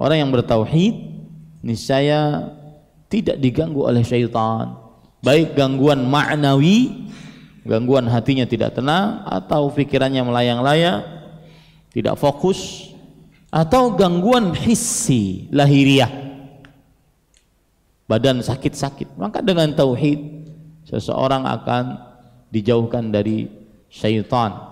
Orang yang bertauhid niscaya tidak diganggu oleh syaitan. Baik gangguan maknawi, gangguan hatinya tidak tenang atau pikirannya melayang-layang, tidak fokus atau gangguan hissi lahiriah. Badan sakit-sakit. Maka dengan tauhid seseorang akan dijauhkan dari syaitan.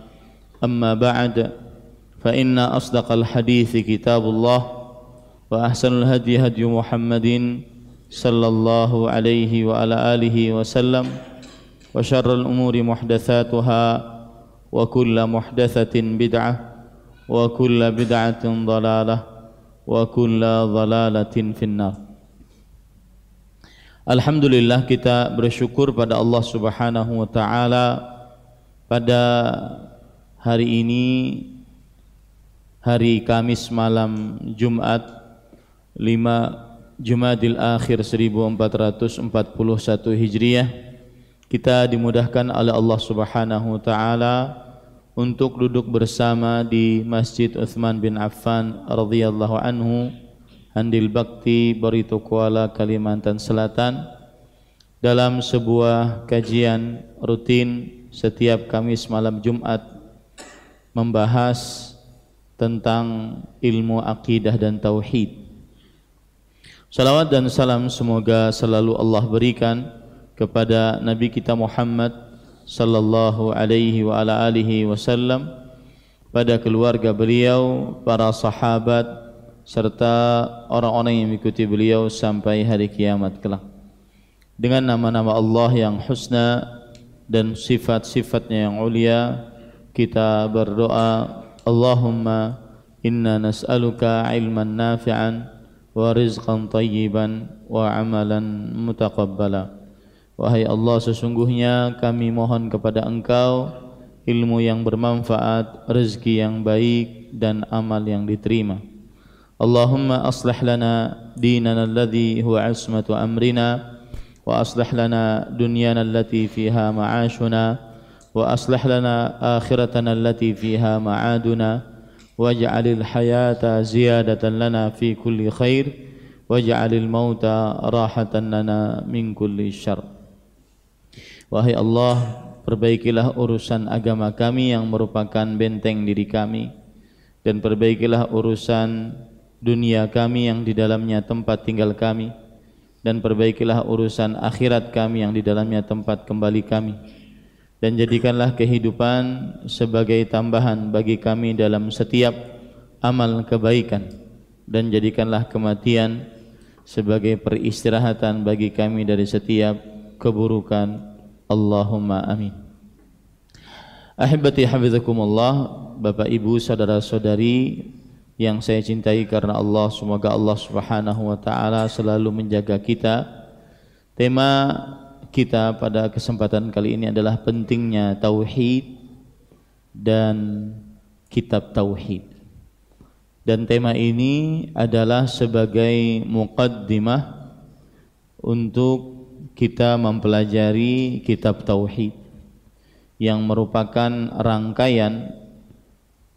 أما بعد فإن أصدق الحديث كتاب الله وأحسن الهدي هدي محمد صلى الله عليه وعلى آله وسلم وشر الأمور محدثاتها وكل محدثة بدعة وكل بدعة ضلالة وكل ضلالة في النار Alhamdulillah kita bersyukur pada Allah Subhanahu wa taala pada hari ini hari Kamis malam Jumat 5 Jumadil Akhir 1441 Hijriah kita dimudahkan oleh Allah Subhanahu wa taala untuk duduk bersama di Masjid Utsman bin Affan radhiyallahu anhu Handil Bakti Barito Kuala Kalimantan Selatan dalam sebuah kajian rutin setiap Kamis malam Jumat membahas tentang ilmu akidah dan tauhid. Salawat dan salam semoga selalu Allah berikan kepada Nabi kita Muhammad sallallahu alaihi wa ala alihi wasallam pada keluarga beliau, para sahabat serta orang-orang yang mengikuti beliau sampai hari kiamat kelak. Dengan nama-nama Allah yang husna dan sifat-sifatnya yang ulia, kita berdoa Allahumma inna nas'aluka ilman nafi'an wa rizqan tayyiban wa amalan mutaqabbala Wahai Allah sesungguhnya kami mohon kepada engkau ilmu yang bermanfaat, rezeki yang baik dan amal yang diterima Allahumma aslih lana dinana alladhi huwa asmatu amrina wa aslih lana dunyana allati fiha ma'ashuna وأصلح لنا آخرتنا التي فيها معادنا واجعل الحياة زيادة لنا في كل خير واجعل الموت راحة لنا من كل شر Wahai Allah, perbaikilah urusan agama kami yang merupakan benteng diri kami dan perbaikilah urusan dunia kami yang di dalamnya tempat tinggal kami dan perbaikilah urusan akhirat kami yang di dalamnya tempat kembali kami dan jadikanlah kehidupan sebagai tambahan bagi kami dalam setiap amal kebaikan dan jadikanlah kematian sebagai peristirahatan bagi kami dari setiap keburukan Allahumma amin Ahibati hafizakumullah Bapak Ibu saudara-saudari yang saya cintai karena Allah semoga Allah Subhanahu wa taala selalu menjaga kita tema kita pada kesempatan kali ini adalah pentingnya tauhid dan kitab tauhid. Dan tema ini adalah sebagai muqaddimah untuk kita mempelajari kitab tauhid yang merupakan rangkaian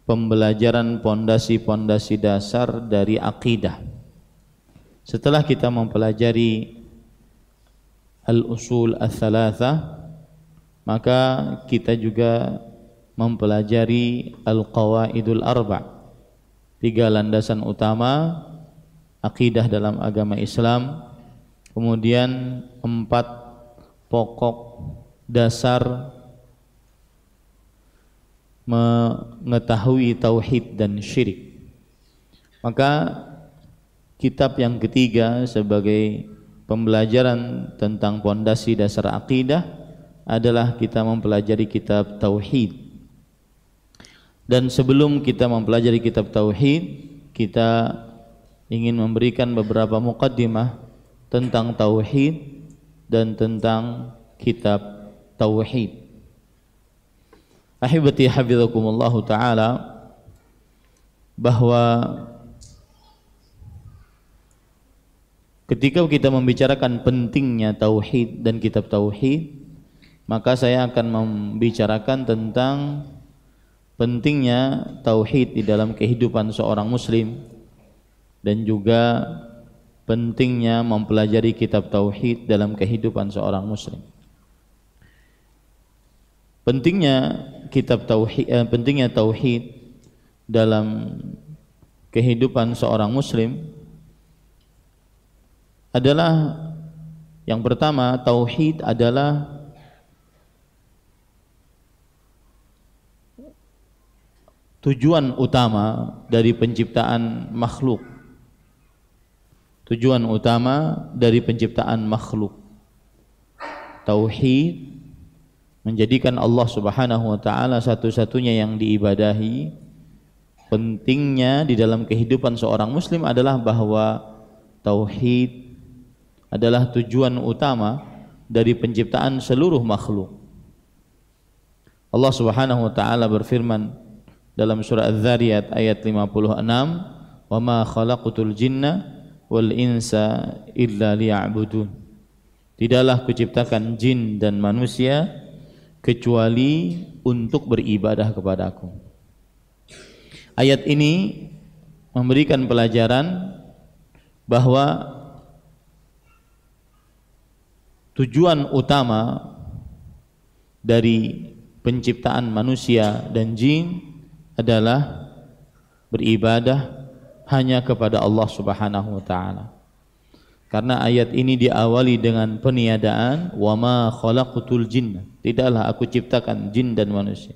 pembelajaran pondasi-pondasi dasar dari akidah. Setelah kita mempelajari al-usul al-thalatha maka kita juga mempelajari al-qawaidul arba tiga landasan utama akidah dalam agama Islam kemudian empat pokok dasar mengetahui tauhid dan syirik maka kitab yang ketiga sebagai pembelajaran tentang pondasi dasar akidah adalah kita mempelajari kitab tauhid. Dan sebelum kita mempelajari kitab tauhid, kita ingin memberikan beberapa mukaddimah tentang tauhid dan tentang kitab tauhid. Ahibati hafizakumullah taala bahwa Ketika kita membicarakan pentingnya tauhid dan kitab tauhid, maka saya akan membicarakan tentang pentingnya tauhid di dalam kehidupan seorang muslim dan juga pentingnya mempelajari kitab tauhid dalam kehidupan seorang muslim. Pentingnya kitab tauhid eh, pentingnya tauhid dalam kehidupan seorang muslim adalah yang pertama tauhid adalah tujuan utama dari penciptaan makhluk. Tujuan utama dari penciptaan makhluk. Tauhid menjadikan Allah Subhanahu wa taala satu-satunya yang diibadahi. Pentingnya di dalam kehidupan seorang muslim adalah bahwa tauhid adalah tujuan utama dari penciptaan seluruh makhluk. Allah Subhanahu wa taala berfirman dalam surah adz zariyat ayat 56, "Wa ma khalaqtul jinna wal insa illa liya'budun." Tidaklah kuciptakan jin dan manusia kecuali untuk beribadah kepadaku. Ayat ini memberikan pelajaran bahwa tujuan utama dari penciptaan manusia dan jin adalah beribadah hanya kepada Allah Subhanahu wa taala. Karena ayat ini diawali dengan peniadaan wa ma khalaqtul jinna. Tidaklah aku ciptakan jin dan manusia.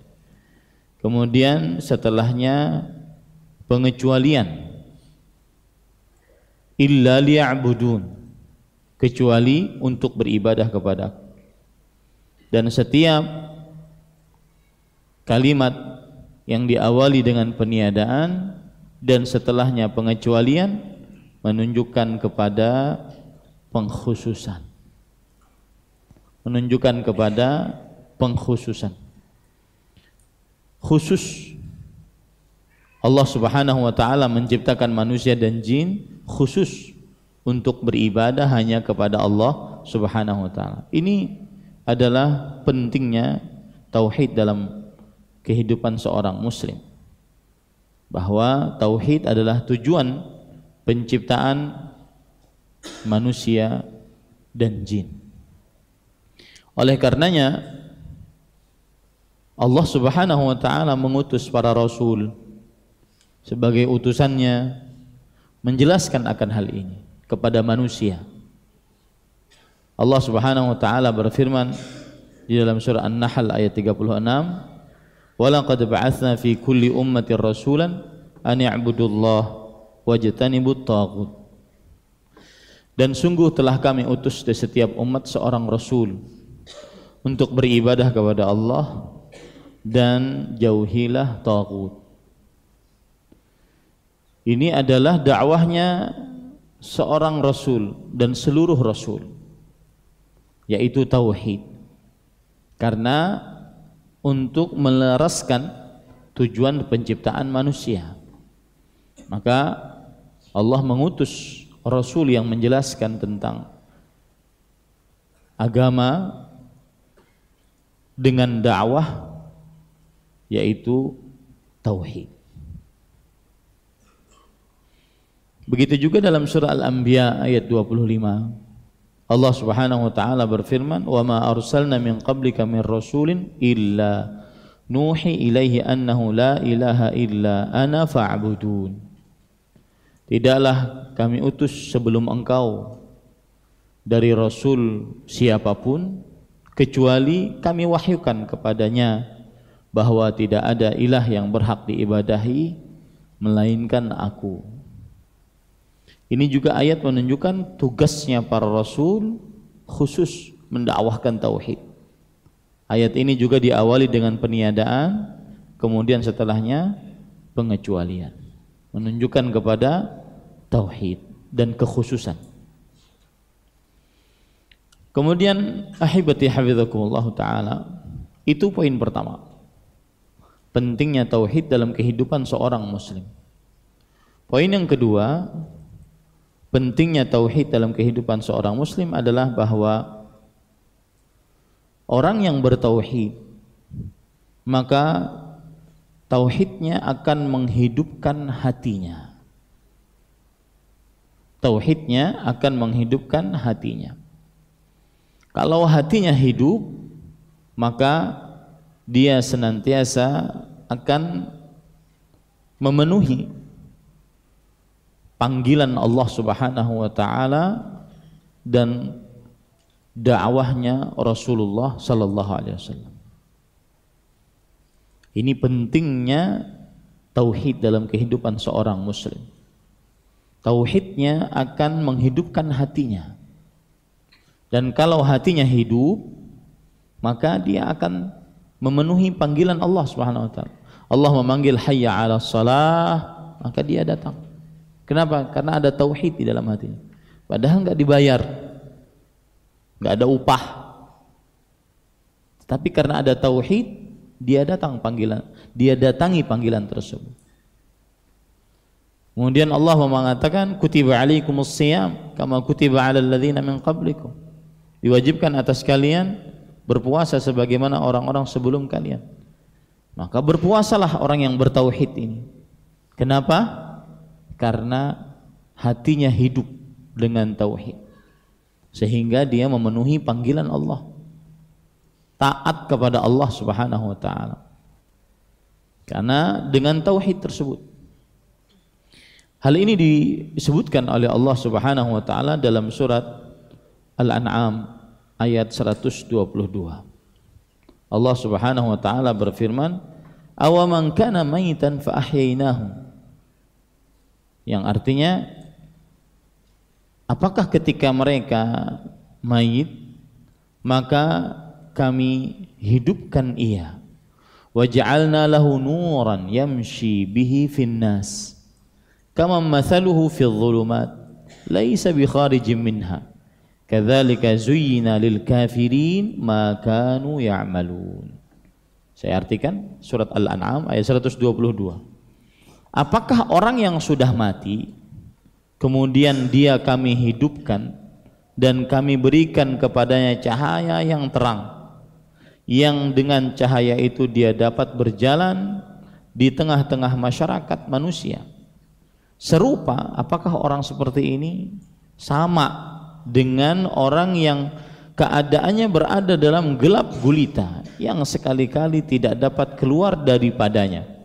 Kemudian setelahnya pengecualian illa liya'budun kecuali untuk beribadah kepada aku. Dan setiap kalimat yang diawali dengan peniadaan dan setelahnya pengecualian menunjukkan kepada pengkhususan. Menunjukkan kepada pengkhususan. Khusus Allah Subhanahu wa taala menciptakan manusia dan jin khusus untuk beribadah hanya kepada Allah Subhanahu wa taala. Ini adalah pentingnya tauhid dalam kehidupan seorang muslim. Bahwa tauhid adalah tujuan penciptaan manusia dan jin. Oleh karenanya Allah Subhanahu wa taala mengutus para rasul sebagai utusannya menjelaskan akan hal ini kepada manusia. Allah Subhanahu wa taala berfirman di dalam surah An-Nahl ayat 36, "Walaqad ba'atsna fi kulli ummatin rasulan an ya'budullaha wajtanibut taghut." Dan sungguh telah kami utus di setiap umat seorang rasul untuk beribadah kepada Allah dan jauhilah tagut. Ini adalah dakwahnya seorang rasul dan seluruh rasul yaitu tauhid karena untuk melaraskan tujuan penciptaan manusia maka Allah mengutus rasul yang menjelaskan tentang agama dengan dakwah yaitu tauhid Begitu juga dalam surah Al-Anbiya ayat 25. Allah Subhanahu wa taala berfirman, "Wa ma arsalna min qablika min rasulin illa nuhi ilaihi annahu la ilaha illa ana fa'budun." Tidaklah kami utus sebelum engkau dari rasul siapapun kecuali kami wahyukan kepadanya bahwa tidak ada ilah yang berhak diibadahi melainkan aku ini juga ayat menunjukkan tugasnya para rasul khusus mendakwahkan tauhid. Ayat ini juga diawali dengan peniadaan, kemudian setelahnya pengecualian. Menunjukkan kepada tauhid dan kekhususan. Kemudian ahibati hafizakumullah taala itu poin pertama. Pentingnya tauhid dalam kehidupan seorang muslim. Poin yang kedua, pentingnya tauhid dalam kehidupan seorang muslim adalah bahwa orang yang bertauhid maka tauhidnya akan menghidupkan hatinya tauhidnya akan menghidupkan hatinya kalau hatinya hidup maka dia senantiasa akan memenuhi panggilan Allah Subhanahu wa taala dan dakwahnya Rasulullah sallallahu alaihi wasallam. Ini pentingnya tauhid dalam kehidupan seorang muslim. Tauhidnya akan menghidupkan hatinya. Dan kalau hatinya hidup, maka dia akan memenuhi panggilan Allah Subhanahu wa taala. Allah memanggil hayya 'alas salah, maka dia datang. Kenapa? Karena ada tauhid di dalam hatinya. Padahal nggak dibayar, nggak ada upah. Tapi karena ada tauhid, dia datang panggilan, dia datangi panggilan tersebut. Kemudian Allah mengatakan kutiba alaikumus siyam kama kutiba alal ladzina min qablikum. Diwajibkan atas kalian berpuasa sebagaimana orang-orang sebelum kalian. Maka berpuasalah orang yang bertauhid ini. Kenapa? karena hatinya hidup dengan tauhid sehingga dia memenuhi panggilan Allah taat kepada Allah Subhanahu wa taala karena dengan tauhid tersebut hal ini disebutkan oleh Allah Subhanahu wa taala dalam surat Al-An'am ayat 122 Allah Subhanahu wa taala berfirman awaman kana maitan fa ahyainahum yang artinya apakah ketika mereka mayit maka kami hidupkan ia wa ja'alna lahu nuran yamshi bihi finnas kama mathaluhu fi dhulumat laysa bi kharijin minha kadzalika zuyyina lil kafirin ma kanu ya'malun saya artikan surat al-an'am ayat 122 Apakah orang yang sudah mati kemudian dia kami hidupkan dan kami berikan kepadanya cahaya yang terang yang dengan cahaya itu dia dapat berjalan di tengah-tengah masyarakat manusia. Serupa apakah orang seperti ini sama dengan orang yang keadaannya berada dalam gelap gulita yang sekali-kali tidak dapat keluar daripadanya.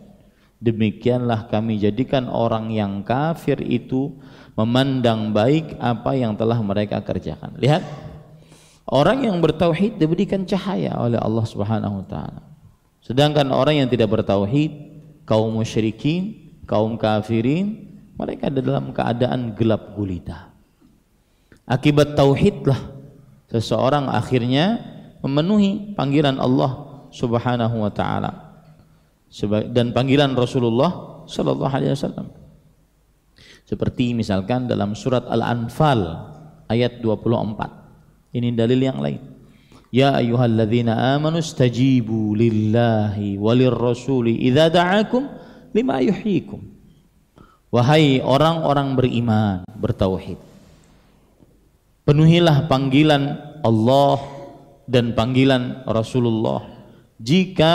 Demikianlah kami jadikan orang yang kafir itu memandang baik apa yang telah mereka kerjakan. Lihat, orang yang bertauhid diberikan cahaya oleh Allah Subhanahu wa taala. Sedangkan orang yang tidak bertauhid, kaum musyrikin, kaum kafirin, mereka ada dalam keadaan gelap gulita. Akibat tauhidlah seseorang akhirnya memenuhi panggilan Allah Subhanahu wa taala dan panggilan Rasulullah Shallallahu Alaihi Wasallam. Seperti misalkan dalam surat Al-Anfal ayat 24. Ini dalil yang lain. Ya ayyuhalladzina amanu stajibu lillahi walir rasuli idza da'akum lima yuhyikum. Wahai orang-orang beriman, bertauhid. Penuhilah panggilan Allah dan panggilan Rasulullah jika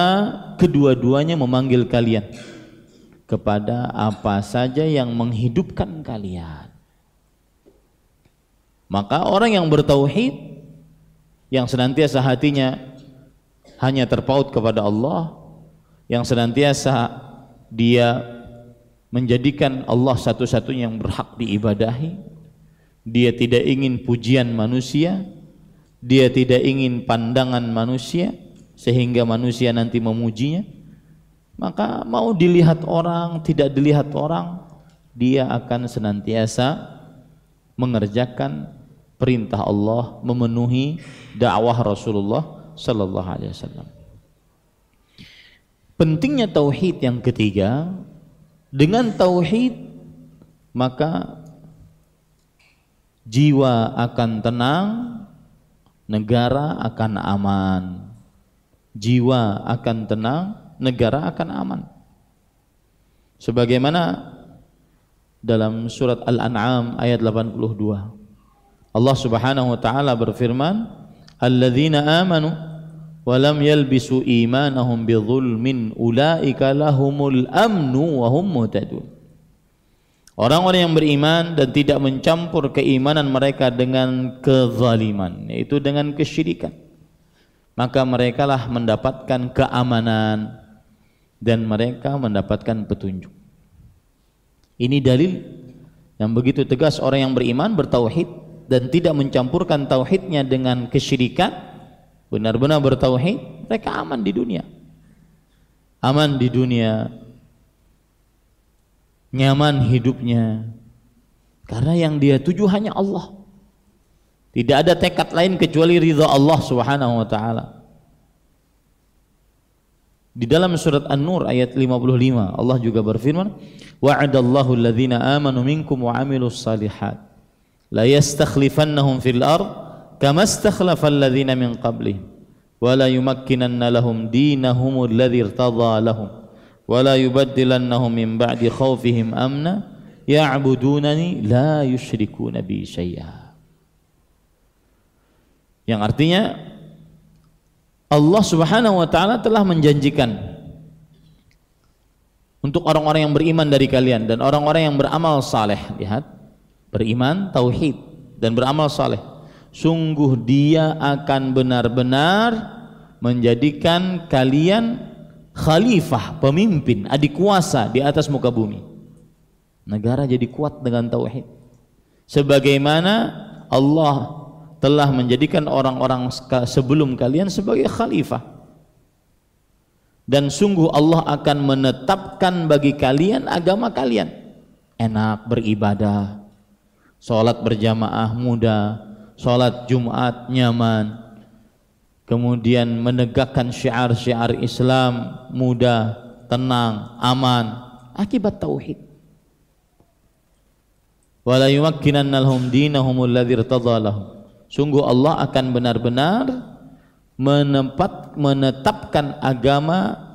kedua-duanya memanggil kalian kepada apa saja yang menghidupkan kalian. Maka orang yang bertauhid yang senantiasa hatinya hanya terpaut kepada Allah, yang senantiasa dia menjadikan Allah satu-satunya yang berhak diibadahi, dia tidak ingin pujian manusia, dia tidak ingin pandangan manusia, sehingga manusia nanti memujinya maka mau dilihat orang tidak dilihat orang dia akan senantiasa mengerjakan perintah Allah memenuhi dakwah Rasulullah sallallahu alaihi wasallam pentingnya tauhid yang ketiga dengan tauhid maka jiwa akan tenang negara akan aman jiwa akan tenang, negara akan aman. Sebagaimana dalam surat Al-An'am ayat 82. Allah Subhanahu wa taala berfirman, "Alladzina amanu wa lam yalbisu imanahum bidzulmin ulaika lahumul amnu wa hum muhtadun." Orang-orang yang beriman dan tidak mencampur keimanan mereka dengan kezaliman, yaitu dengan kesyirikan maka mereka lah mendapatkan keamanan dan mereka mendapatkan petunjuk. Ini dalil yang begitu tegas orang yang beriman bertauhid dan tidak mencampurkan tauhidnya dengan kesyirikan, benar-benar bertauhid, mereka aman di dunia. Aman di dunia. Nyaman hidupnya. Karena yang dia tuju hanya Allah. Tidak ada tekad lain kecuali ridha Allah Subhanahu wa taala. Di dalam surat An-Nur ayat 55 Allah juga berfirman, "Wa'adallahu alladhina amanu minkum wa 'amilus salihat la yastakhlifannahum fil ard kama istakhlafa alladhina min qablihim wa la yumakkinanna lahum dinahum alladhi irtadha lahum wa la yubaddilannahum min ba'di khawfihim amna ya'budunani la yushrikuna bi syai'a." yang artinya Allah Subhanahu wa taala telah menjanjikan untuk orang-orang yang beriman dari kalian dan orang-orang yang beramal saleh lihat beriman tauhid dan beramal saleh sungguh dia akan benar-benar menjadikan kalian khalifah pemimpin adik kuasa di atas muka bumi negara jadi kuat dengan tauhid sebagaimana Allah telah menjadikan orang-orang sebelum kalian sebagai khalifah dan sungguh Allah akan menetapkan bagi kalian agama kalian enak beribadah sholat berjamaah muda sholat jumat nyaman kemudian menegakkan syiar-syiar Islam muda, tenang aman akibat tauhid wala yumakkinanna lahum dinahum alladhi irtadha lahum sungguh Allah akan benar-benar menempat menetapkan agama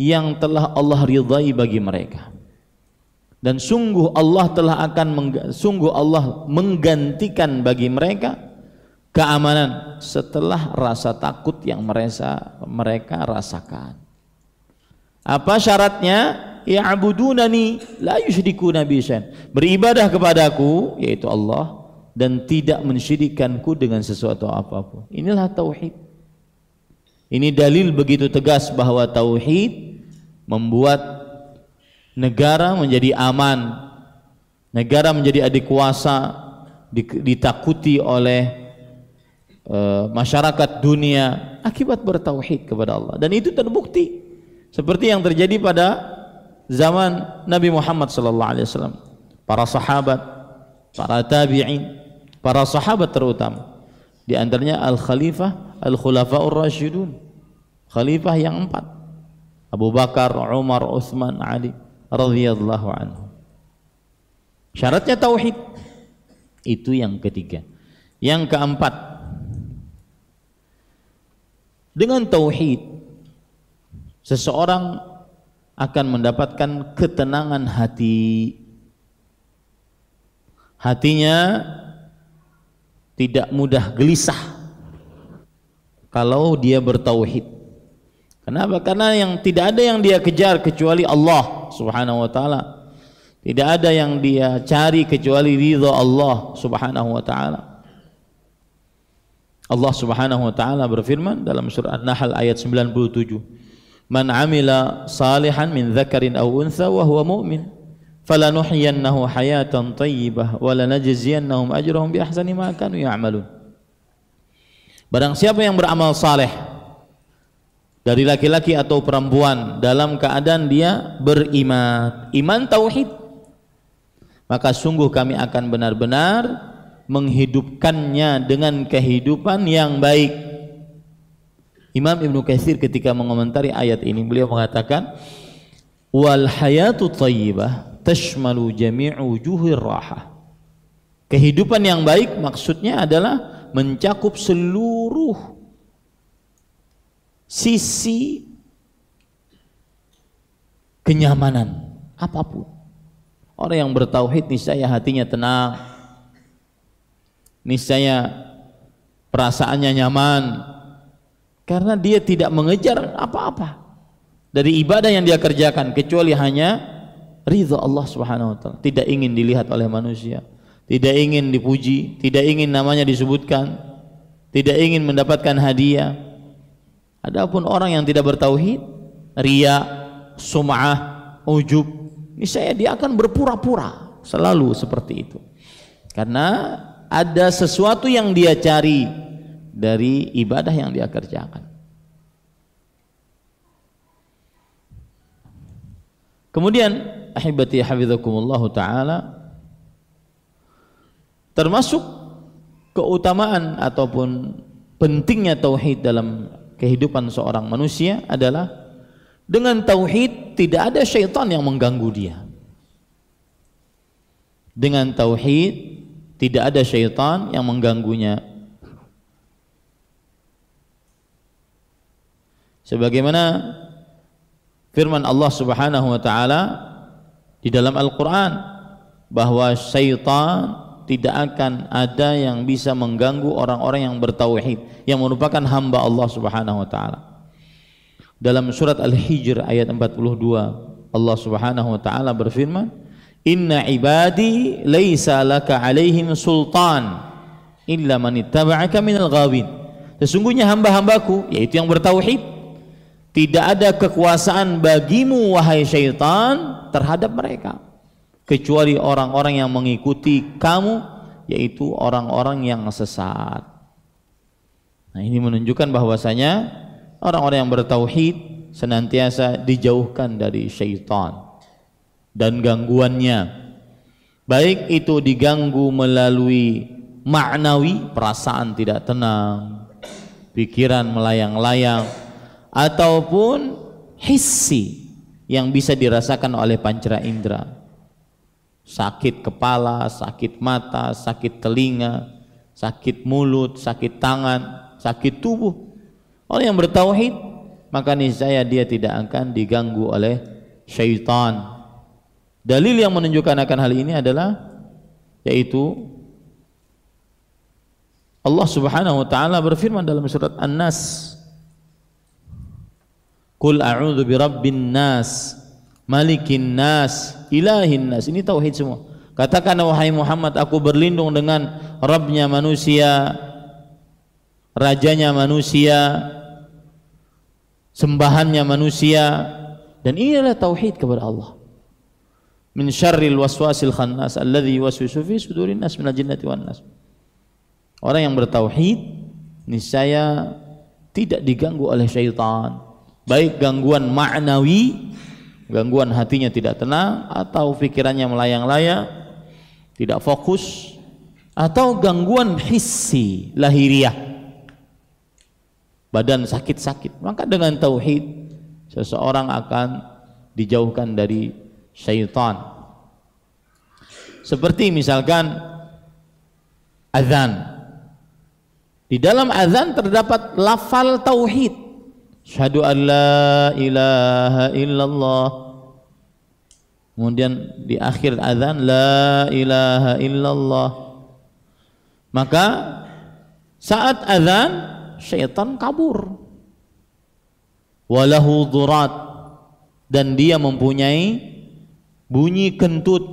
yang telah Allah ridhai bagi mereka dan sungguh Allah telah akan sungguh Allah menggantikan bagi mereka keamanan setelah rasa takut yang mereka mereka rasakan. Apa syaratnya? Ya'budunani la yusyriku nabi Beribadah kepadaku yaitu Allah dan tidak mensyirikanku dengan sesuatu apapun. Inilah tauhid. Ini dalil begitu tegas bahwa tauhid membuat negara menjadi aman. Negara menjadi adik kuasa ditakuti oleh eh, masyarakat dunia akibat bertauhid kepada Allah dan itu terbukti seperti yang terjadi pada zaman Nabi Muhammad sallallahu alaihi wasallam para sahabat para tabi'in para sahabat terutama di antaranya al khalifah al khulafaur rasyidun khalifah yang empat Abu Bakar Umar Utsman Ali radhiyallahu anhu syaratnya tauhid itu yang ketiga yang keempat dengan tauhid seseorang akan mendapatkan ketenangan hati hatinya tidak mudah gelisah kalau dia bertauhid. Kenapa? Karena yang tidak ada yang dia kejar kecuali Allah Subhanahu wa taala. Tidak ada yang dia cari kecuali ridha Allah Subhanahu wa taala. Allah Subhanahu wa taala berfirman dalam surah An-Nahl ayat 97. Man amila salihan min dzakarin aw untha wa huwa mu'min falanuhyiyannahu hayatan thayyibah wa lanajziyannahum ajrahum bi ahsani ma kanu Barang siapa yang beramal saleh dari laki-laki atau perempuan dalam keadaan dia beriman, iman tauhid, maka sungguh kami akan benar-benar menghidupkannya dengan kehidupan yang baik. Imam Ibnu Katsir ketika mengomentari ayat ini beliau mengatakan wal hayatu thayyibah tashmalu jami'u juhir raha Kehidupan yang baik maksudnya adalah mencakup seluruh sisi kenyamanan apapun. Orang yang bertauhid niscaya hatinya tenang. Niscaya perasaannya nyaman karena dia tidak mengejar apa-apa dari ibadah yang dia kerjakan kecuali hanya ridha Allah Subhanahu wa taala, tidak ingin dilihat oleh manusia, tidak ingin dipuji, tidak ingin namanya disebutkan, tidak ingin mendapatkan hadiah. Adapun orang yang tidak bertauhid, ria, sum'ah, ujub, niscaya dia akan berpura-pura selalu seperti itu. Karena ada sesuatu yang dia cari dari ibadah yang dia kerjakan. Kemudian ahibati hafizakumullah taala termasuk keutamaan ataupun pentingnya tauhid dalam kehidupan seorang manusia adalah dengan tauhid tidak ada syaitan yang mengganggu dia dengan tauhid tidak ada syaitan yang mengganggunya sebagaimana firman Allah Subhanahu wa taala di dalam Al-Quran bahwa syaitan tidak akan ada yang bisa mengganggu orang-orang yang bertauhid yang merupakan hamba Allah Subhanahu wa taala. Dalam surat Al-Hijr ayat 42 Allah Subhanahu wa taala berfirman, "Inna ibadi laisa laka alaihim sultan illa man ittaba'aka minal ghawin." Sesungguhnya hamba-hambaku yaitu yang bertauhid tidak ada kekuasaan bagimu wahai syaitan terhadap mereka kecuali orang-orang yang mengikuti kamu yaitu orang-orang yang sesat. Nah, ini menunjukkan bahwasanya orang-orang yang bertauhid senantiasa dijauhkan dari syaitan dan gangguannya. Baik itu diganggu melalui maknawi, perasaan tidak tenang, pikiran melayang-layang, ataupun hissi yang bisa dirasakan oleh pancara indera. Sakit kepala, sakit mata, sakit telinga, sakit mulut, sakit tangan, sakit tubuh. Orang yang bertauhid maka niscaya dia tidak akan diganggu oleh syaitan. Dalil yang menunjukkan akan hal ini adalah yaitu Allah Subhanahu wa taala berfirman dalam surat An-Nas Kul a'udzu birabbin nas, malikin nas, ilahin nas. Ini tauhid semua. Katakan wahai Muhammad, aku berlindung dengan Rabbnya manusia, rajanya manusia, sembahannya manusia dan ini adalah tauhid kepada Allah. Min syarril waswasil khannas alladhi yuwaswisu fi sudurin nas minal jinnati wan nas. Orang yang bertauhid niscaya tidak diganggu oleh syaitan baik gangguan maknawi gangguan hatinya tidak tenang atau pikirannya melayang-layang tidak fokus atau gangguan hissi lahiriah badan sakit-sakit maka dengan tauhid seseorang akan dijauhkan dari syaitan seperti misalkan azan di dalam azan terdapat lafal tauhid Syahadu an la ilaha illallah. Kemudian di akhir azan la ilaha illallah. Maka saat azan syaitan kabur. Walahu dhurat dan dia mempunyai bunyi kentut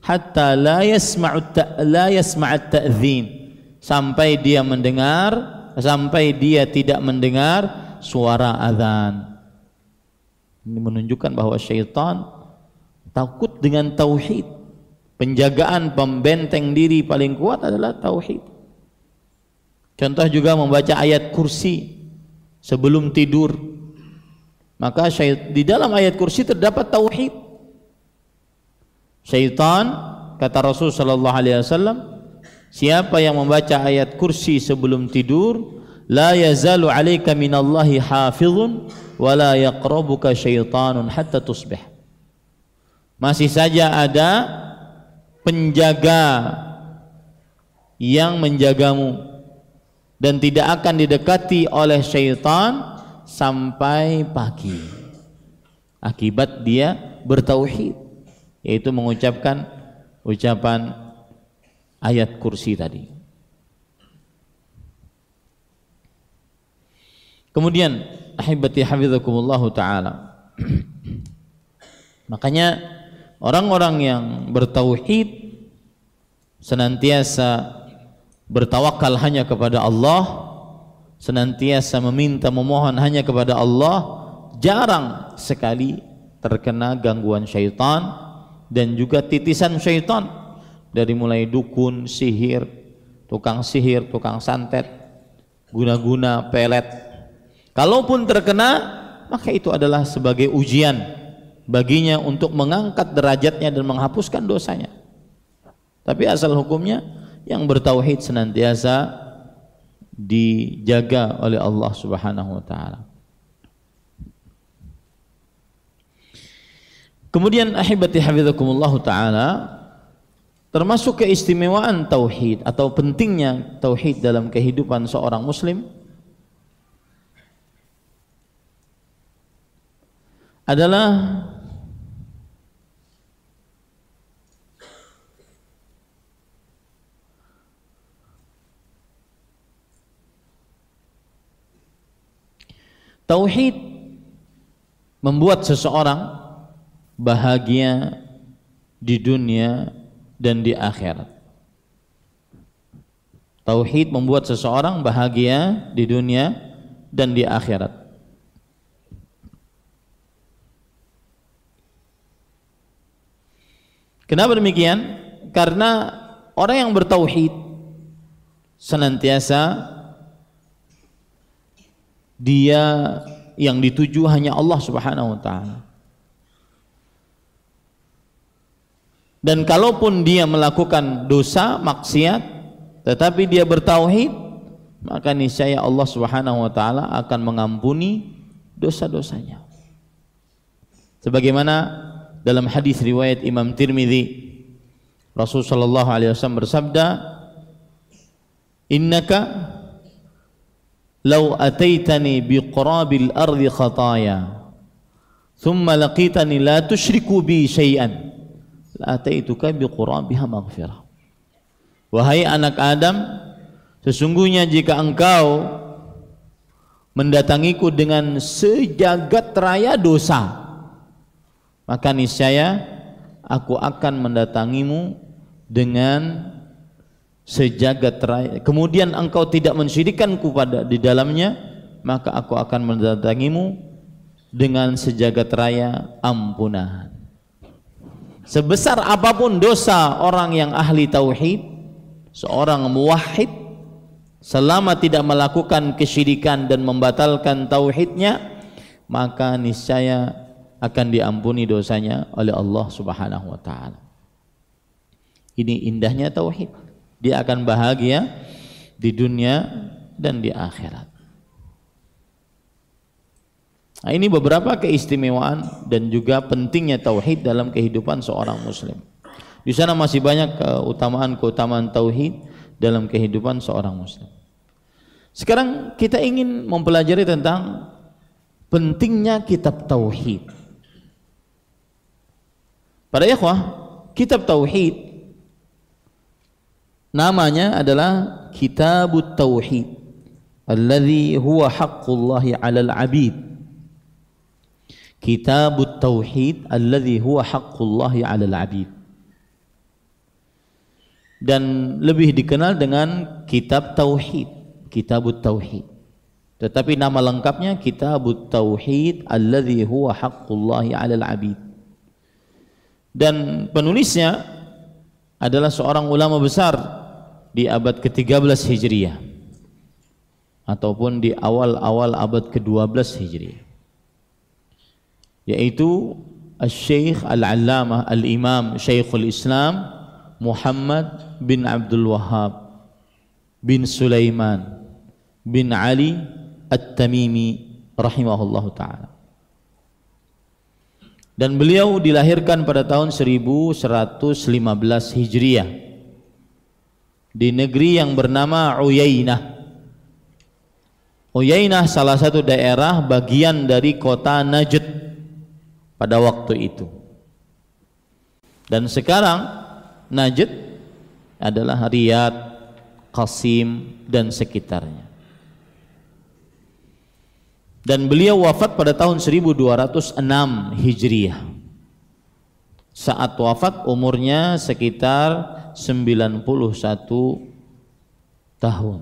hatta la yasma'u la yasma'u ta'zin sampai dia mendengar sampai dia tidak mendengar suara azan. Ini menunjukkan bahwa syaitan takut dengan tauhid. Penjagaan pembenteng diri paling kuat adalah tauhid. Contoh juga membaca ayat kursi sebelum tidur. Maka syait, di dalam ayat kursi terdapat tauhid. Syaitan kata Rasul sallallahu alaihi wasallam, siapa yang membaca ayat kursi sebelum tidur, la yazalu عليك minallahi hafizun wa la yaqrabuka syaitanun hatta tusbih masih saja ada penjaga yang menjagamu dan tidak akan didekati oleh syaitan sampai pagi akibat dia bertauhid yaitu mengucapkan ucapan ayat kursi tadi Kemudian ahibati hafizakumullah taala. Makanya orang-orang yang bertauhid senantiasa bertawakal hanya kepada Allah, senantiasa meminta memohon hanya kepada Allah, jarang sekali terkena gangguan syaitan dan juga titisan syaitan dari mulai dukun, sihir, tukang sihir, tukang santet, guna-guna pelet, Kalaupun terkena, maka itu adalah sebagai ujian baginya untuk mengangkat derajatnya dan menghapuskan dosanya. Tapi asal hukumnya yang bertauhid senantiasa dijaga oleh Allah Subhanahu wa taala. Kemudian ahibati hafizakumullah taala termasuk keistimewaan tauhid atau pentingnya tauhid dalam kehidupan seorang muslim adalah Tauhid membuat seseorang bahagia di dunia dan di akhirat. Tauhid membuat seseorang bahagia di dunia dan di akhirat. Kenapa demikian? Karena orang yang bertauhid senantiasa dia yang dituju hanya Allah Subhanahu wa taala. Dan kalaupun dia melakukan dosa, maksiat, tetapi dia bertauhid, maka niscaya Allah Subhanahu wa taala akan mengampuni dosa-dosanya. Sebagaimana dalam hadis riwayat Imam Tirmidzi Rasul sallallahu alaihi wasallam bersabda innaka law ataitani biqrabil ardi khataya thumma laqitani la tusyriku bi syai'an la ataituka biqrabiha maghfirah wahai anak Adam sesungguhnya jika engkau mendatangiku dengan sejagat raya dosa maka niscaya aku akan mendatangimu dengan sejagat raya kemudian engkau tidak mensyirikanku pada di dalamnya maka aku akan mendatangimu dengan sejagat raya ampunan sebesar apapun dosa orang yang ahli tauhid seorang muwahhid selama tidak melakukan kesyirikan dan membatalkan tauhidnya maka niscaya akan diampuni dosanya oleh Allah Subhanahu wa taala. Ini indahnya tauhid. Dia akan bahagia di dunia dan di akhirat. Nah, ini beberapa keistimewaan dan juga pentingnya tauhid dalam kehidupan seorang muslim. Di sana masih banyak keutamaan-keutamaan tauhid dalam kehidupan seorang muslim. Sekarang kita ingin mempelajari tentang pentingnya kitab tauhid. Para ikhwah, kitab tauhid namanya adalah Kitabut Tauhid alladhi huwa haqqullahi 'alal 'abid. Kitabut Tauhid alladhi huwa haqqullahi 'alal 'abid. Dan lebih dikenal dengan Kitab Tauhid, Kitabut Tauhid. Tetapi nama lengkapnya Kitabut Tauhid alladhi huwa haqqullahi 'alal 'abid dan penulisnya adalah seorang ulama besar di abad ke-13 Hijriah ataupun di awal-awal abad ke-12 Hijriah yaitu al syeikh Al-Allamah Al-Imam Syekhul Islam Muhammad bin Abdul Wahab bin Sulaiman bin Ali At-Tamimi rahimahullahu taala dan beliau dilahirkan pada tahun 1115 Hijriah di negeri yang bernama Uyainah. Uyainah salah satu daerah bagian dari kota Najd pada waktu itu. Dan sekarang Najd adalah Riyadh, Qasim dan sekitarnya dan beliau wafat pada tahun 1206 Hijriah. Saat wafat umurnya sekitar 91 tahun.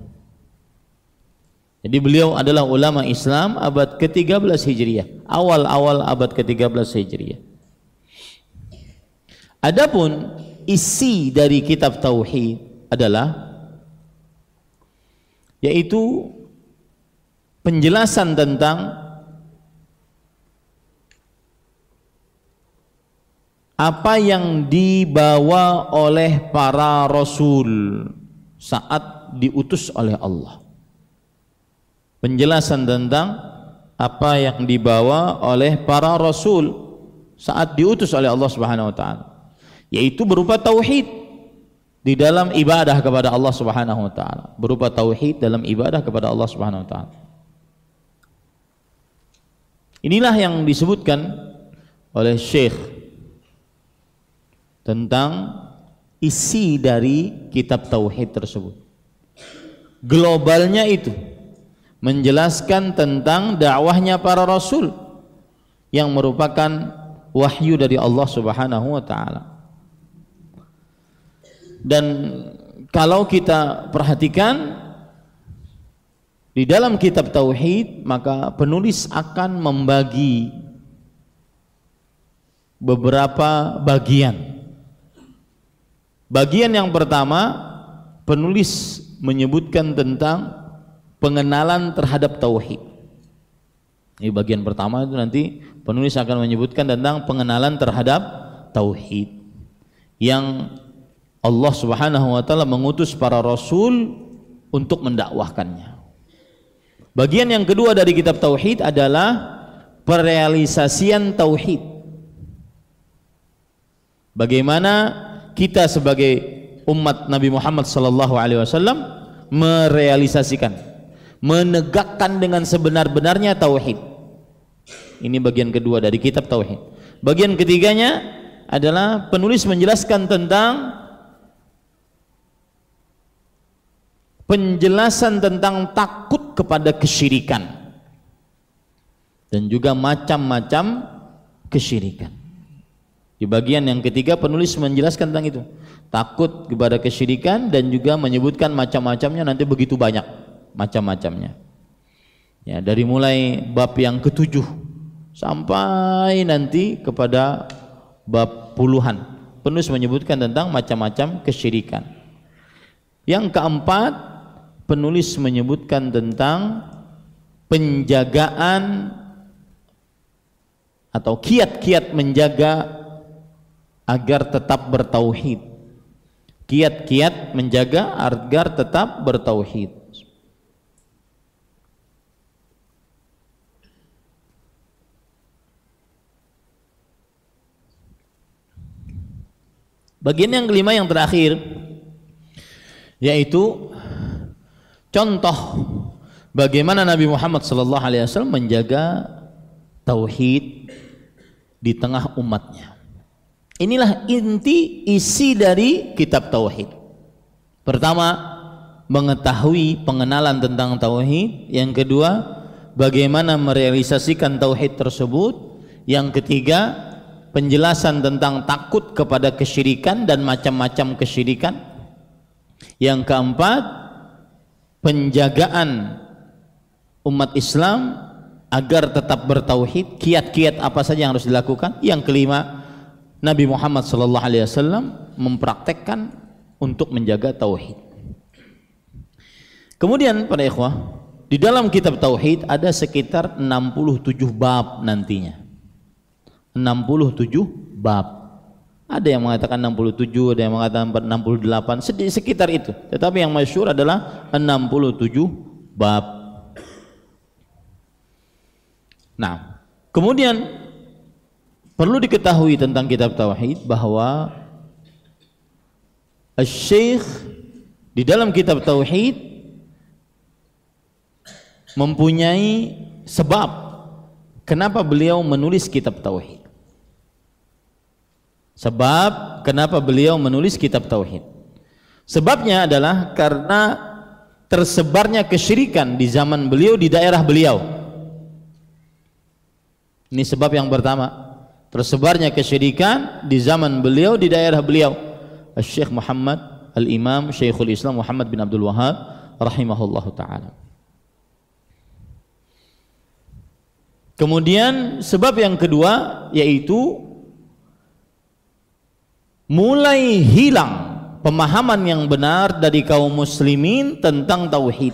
Jadi beliau adalah ulama Islam abad ke-13 Hijriah, awal-awal abad ke-13 Hijriah. Adapun isi dari kitab tauhid adalah yaitu penjelasan tentang apa yang dibawa oleh para rasul saat diutus oleh Allah. Penjelasan tentang apa yang dibawa oleh para rasul saat diutus oleh Allah Subhanahu wa taala, yaitu berupa tauhid di dalam ibadah kepada Allah Subhanahu wa taala, berupa tauhid dalam ibadah kepada Allah Subhanahu wa taala. Inilah yang disebutkan oleh Syekh tentang isi dari kitab tauhid tersebut. Globalnya itu menjelaskan tentang dakwahnya para rasul yang merupakan wahyu dari Allah Subhanahu wa taala. Dan kalau kita perhatikan di dalam kitab tauhid maka penulis akan membagi beberapa bagian. Bagian yang pertama penulis menyebutkan tentang pengenalan terhadap tauhid. Ini bagian pertama itu nanti penulis akan menyebutkan tentang pengenalan terhadap tauhid yang Allah Subhanahu wa taala mengutus para rasul untuk mendakwahkannya. Bagian yang kedua dari kitab tauhid adalah perealisasian tauhid. Bagaimana kita sebagai umat Nabi Muhammad sallallahu alaihi wasallam merealisasikan, menegakkan dengan sebenar-benarnya tauhid. Ini bagian kedua dari kitab tauhid. Bagian ketiganya adalah penulis menjelaskan tentang penjelasan tentang takut kepada kesyirikan dan juga macam-macam kesyirikan. Di bagian yang ketiga penulis menjelaskan tentang itu. Takut kepada kesyirikan dan juga menyebutkan macam-macamnya nanti begitu banyak macam-macamnya. Ya, dari mulai bab yang ketujuh sampai nanti kepada bab puluhan. Penulis menyebutkan tentang macam-macam kesyirikan. Yang keempat penulis menyebutkan tentang penjagaan atau kiat-kiat menjaga agar tetap bertauhid. Kiat-kiat menjaga agar tetap bertauhid. Bagian yang kelima yang terakhir yaitu contoh bagaimana Nabi Muhammad sallallahu alaihi wasallam menjaga tauhid di tengah umatnya. Inilah inti isi dari kitab tauhid. Pertama, mengetahui pengenalan tentang tauhid. Yang kedua, bagaimana merealisasikan tauhid tersebut. Yang ketiga, penjelasan tentang takut kepada kesyirikan dan macam-macam kesyirikan. Yang keempat, penjagaan umat Islam agar tetap bertauhid, kiat-kiat apa saja yang harus dilakukan? Yang kelima, Nabi Muhammad sallallahu alaihi wasallam mempraktekkan untuk menjaga tauhid. Kemudian para ikhwah, di dalam kitab tauhid ada sekitar 67 bab nantinya. 67 bab. Ada yang mengatakan 67, ada yang mengatakan 68, sekitar itu. Tetapi yang masyur adalah 67 bab. Nah, kemudian perlu diketahui tentang kitab tauhid bahwa syeikh di dalam kitab tauhid mempunyai sebab kenapa beliau menulis kitab tauhid. Sebab kenapa beliau menulis kitab tauhid? Sebabnya adalah karena tersebarnya kesyirikan di zaman beliau di daerah beliau. Ini sebab yang pertama, tersebarnya kesyirikan di zaman beliau di daerah beliau. Syekh Muhammad Al-Imam Syekhul Islam Muhammad bin Abdul Wahab rahimahullahu taala. Kemudian sebab yang kedua yaitu mulai hilang pemahaman yang benar dari kaum muslimin tentang tauhid.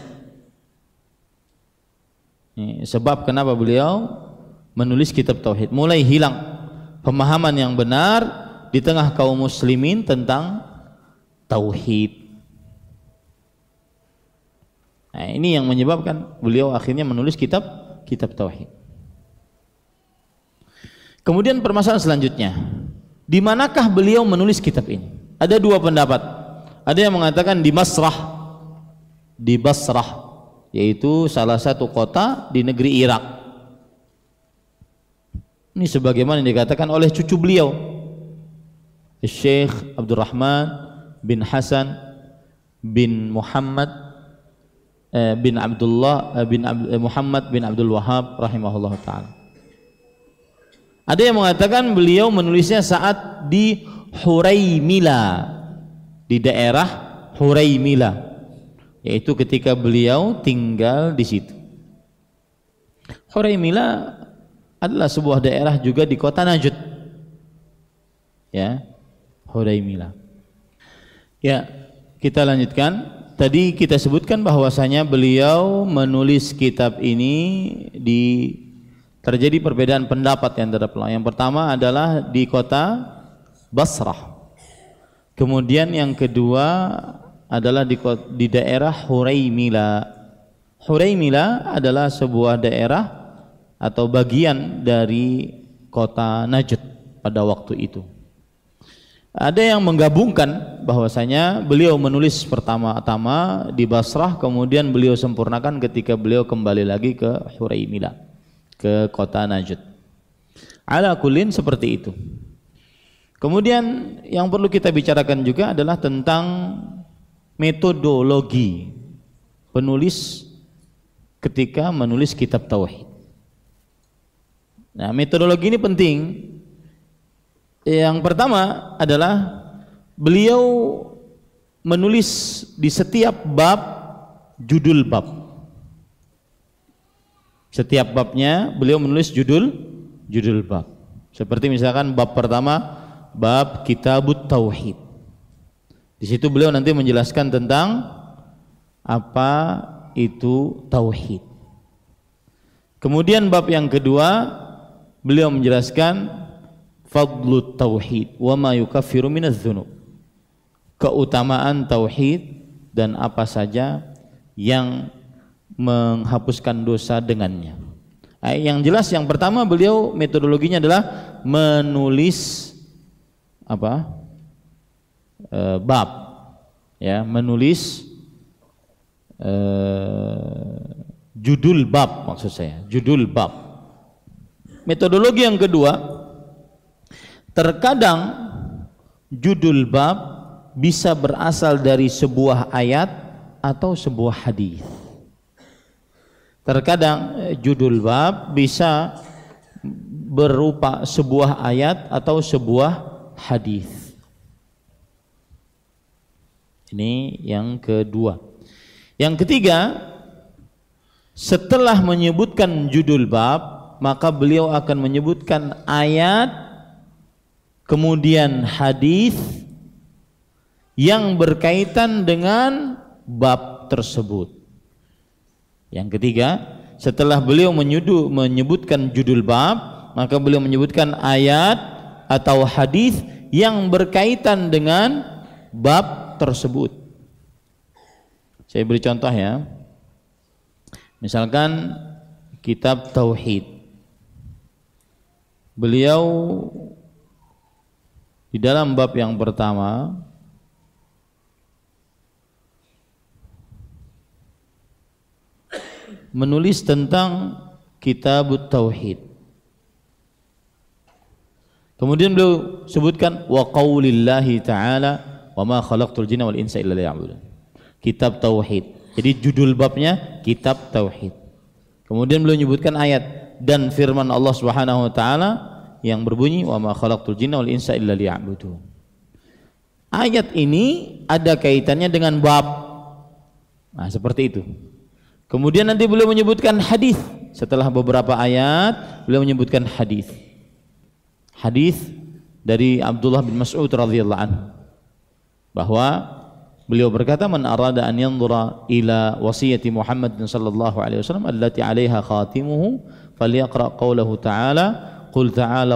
Sebab kenapa beliau menulis kitab tauhid? Mulai hilang pemahaman yang benar di tengah kaum muslimin tentang tauhid. Nah, ini yang menyebabkan beliau akhirnya menulis kitab kitab tauhid. Kemudian permasalahan selanjutnya, di manakah beliau menulis kitab ini? Ada dua pendapat. Ada yang mengatakan di Masrah, di Basrah, yaitu salah satu kota di negeri Irak. Ini sebagaimana yang dikatakan oleh cucu beliau, Syekh Abdurrahman bin Hasan bin Muhammad eh, bin Abdullah eh, bin eh, Muhammad bin Abdul Wahab rahimahullah taala. Ada yang mengatakan beliau menulisnya saat di Huraimila di daerah Huraimila yaitu ketika beliau tinggal di situ. Huraimila adalah sebuah daerah juga di kota Najd. Ya, Huraimila. Ya, kita lanjutkan. Tadi kita sebutkan bahwasanya beliau menulis kitab ini di terjadi perbedaan pendapat yang terdapat ulama. Yang pertama adalah di kota Basrah. Kemudian yang kedua adalah di, kota, di daerah Huraimila. Huraimila adalah sebuah daerah atau bagian dari kota Najd pada waktu itu. Ada yang menggabungkan bahwasanya beliau menulis pertama-tama di Basrah kemudian beliau sempurnakan ketika beliau kembali lagi ke Huraimila ke kota Najd. Ala kulin seperti itu. Kemudian yang perlu kita bicarakan juga adalah tentang metodologi penulis ketika menulis kitab tauhid. Nah, metodologi ini penting. Yang pertama adalah beliau menulis di setiap bab judul bab. Setiap babnya beliau menulis judul judul bab. Seperti misalkan bab pertama bab Kitabut Tauhid. Di situ beliau nanti menjelaskan tentang apa itu tauhid. Kemudian bab yang kedua beliau menjelaskan fadlu tauhid wa ma yukaffiru minadz-dzunub. Keutamaan tauhid dan apa saja yang menghapuskan dosa dengannya. Eh, yang jelas yang pertama beliau metodologinya adalah menulis apa e, bab ya menulis e, judul bab maksud saya judul bab metodologi yang kedua terkadang judul bab bisa berasal dari sebuah ayat atau sebuah hadis Terkadang eh, judul bab bisa berupa sebuah ayat atau sebuah hadis. Ini yang kedua. Yang ketiga, setelah menyebutkan judul bab, maka beliau akan menyebutkan ayat kemudian hadis yang berkaitan dengan bab tersebut. Yang ketiga, setelah beliau menyudu, menyebutkan judul bab, maka beliau menyebutkan ayat atau hadis yang berkaitan dengan bab tersebut. Saya beri contoh ya. Misalkan kitab tauhid. Beliau di dalam bab yang pertama menulis tentang kitab tauhid. Kemudian beliau sebutkan wa qaulillahi ta'ala wa ma khalaqtul jinna wal insa illa liya'budun. Kitab tauhid. Jadi judul babnya kitab tauhid. Kemudian beliau menyebutkan ayat dan firman Allah Subhanahu wa taala yang berbunyi wa ma khalaqtul jinna wal insa illa liya'budun. Ayat ini ada kaitannya dengan bab. Nah, seperti itu. Kemudian nanti beliau menyebutkan hadis. Setelah beberapa ayat, beliau menyebutkan hadis. Hadis dari Abdullah bin Mas'ud radhiyallahu anhu bahwa beliau berkata man arada an yanzura ila wasiyati Muhammad sallallahu alaihi wasallam allati alaiha khatimuhu falyaqra qawlahu ta'ala qul ta'ala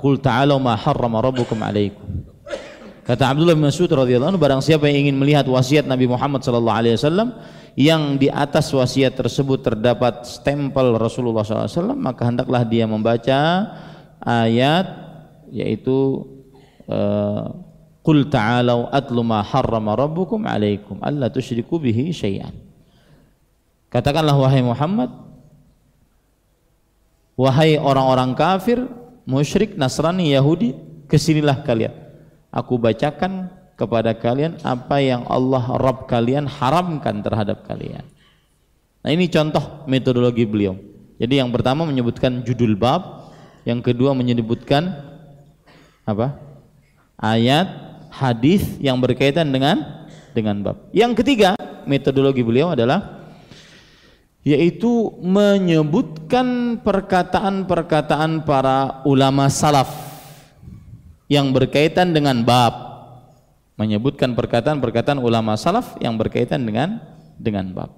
qul ta'ala ma harrama rabbukum alaikum kata Abdullah bin Mas'ud radhiyallahu anhu barang siapa yang ingin melihat wasiat Nabi Muhammad sallallahu alaihi wasallam yang di atas wasiat tersebut terdapat stempel Rasulullah SAW maka hendaklah dia membaca ayat yaitu e, Qul ta'alau atlu ma harrama rabbukum alaikum Allah tushriku bihi syai'an Katakanlah wahai Muhammad Wahai orang-orang kafir musyrik Nasrani Yahudi kesinilah kalian aku bacakan kepada kalian apa yang Allah Rabb kalian haramkan terhadap kalian. Nah, ini contoh metodologi beliau. Jadi yang pertama menyebutkan judul bab, yang kedua menyebutkan apa? ayat, hadis yang berkaitan dengan dengan bab. Yang ketiga, metodologi beliau adalah yaitu menyebutkan perkataan-perkataan para ulama salaf yang berkaitan dengan bab menyebutkan perkataan-perkataan ulama salaf yang berkaitan dengan dengan bab.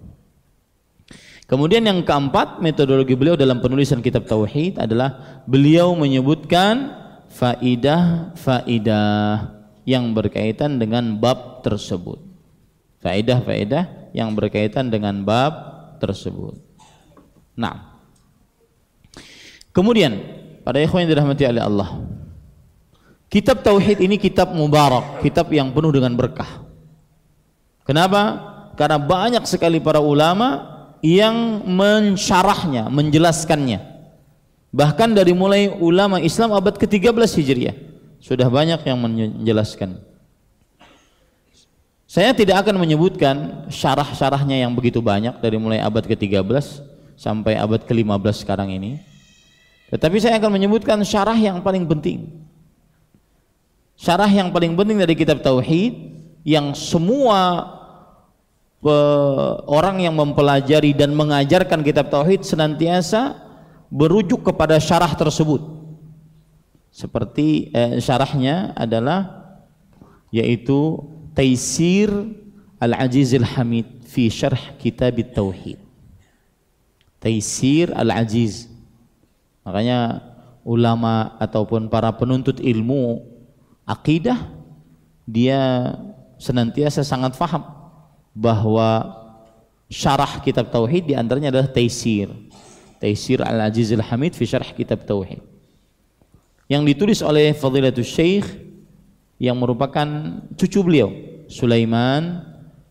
Kemudian yang keempat metodologi beliau dalam penulisan kitab tauhid adalah beliau menyebutkan faidah-faidah yang berkaitan dengan bab tersebut. Faidah-faidah yang berkaitan dengan bab tersebut. Nah. Kemudian pada ikhwan yang dirahmati oleh Allah, Kitab Tauhid ini kitab mubarak, kitab yang penuh dengan berkah. Kenapa? Karena banyak sekali para ulama yang mensyarahnya, menjelaskannya. Bahkan dari mulai ulama Islam abad ke-13 Hijriah sudah banyak yang menjelaskan. Saya tidak akan menyebutkan syarah-syarahnya yang begitu banyak dari mulai abad ke-13 sampai abad ke-15 sekarang ini. Tetapi saya akan menyebutkan syarah yang paling penting syarah yang paling penting dari kitab tauhid yang semua orang yang mempelajari dan mengajarkan kitab tauhid senantiasa berujuk kepada syarah tersebut seperti eh, syarahnya adalah yaitu Taisir al ajizil Hamid fi syarh kitab tauhid Taisir al ajiz makanya ulama ataupun para penuntut ilmu akidah dia senantiasa sangat faham bahwa syarah kitab tauhid diantaranya adalah Taisir. Taisir Al-Azizil Hamid fi syarah kitab tauhid. Yang ditulis oleh Fadilatul Syekh yang merupakan cucu beliau, Sulaiman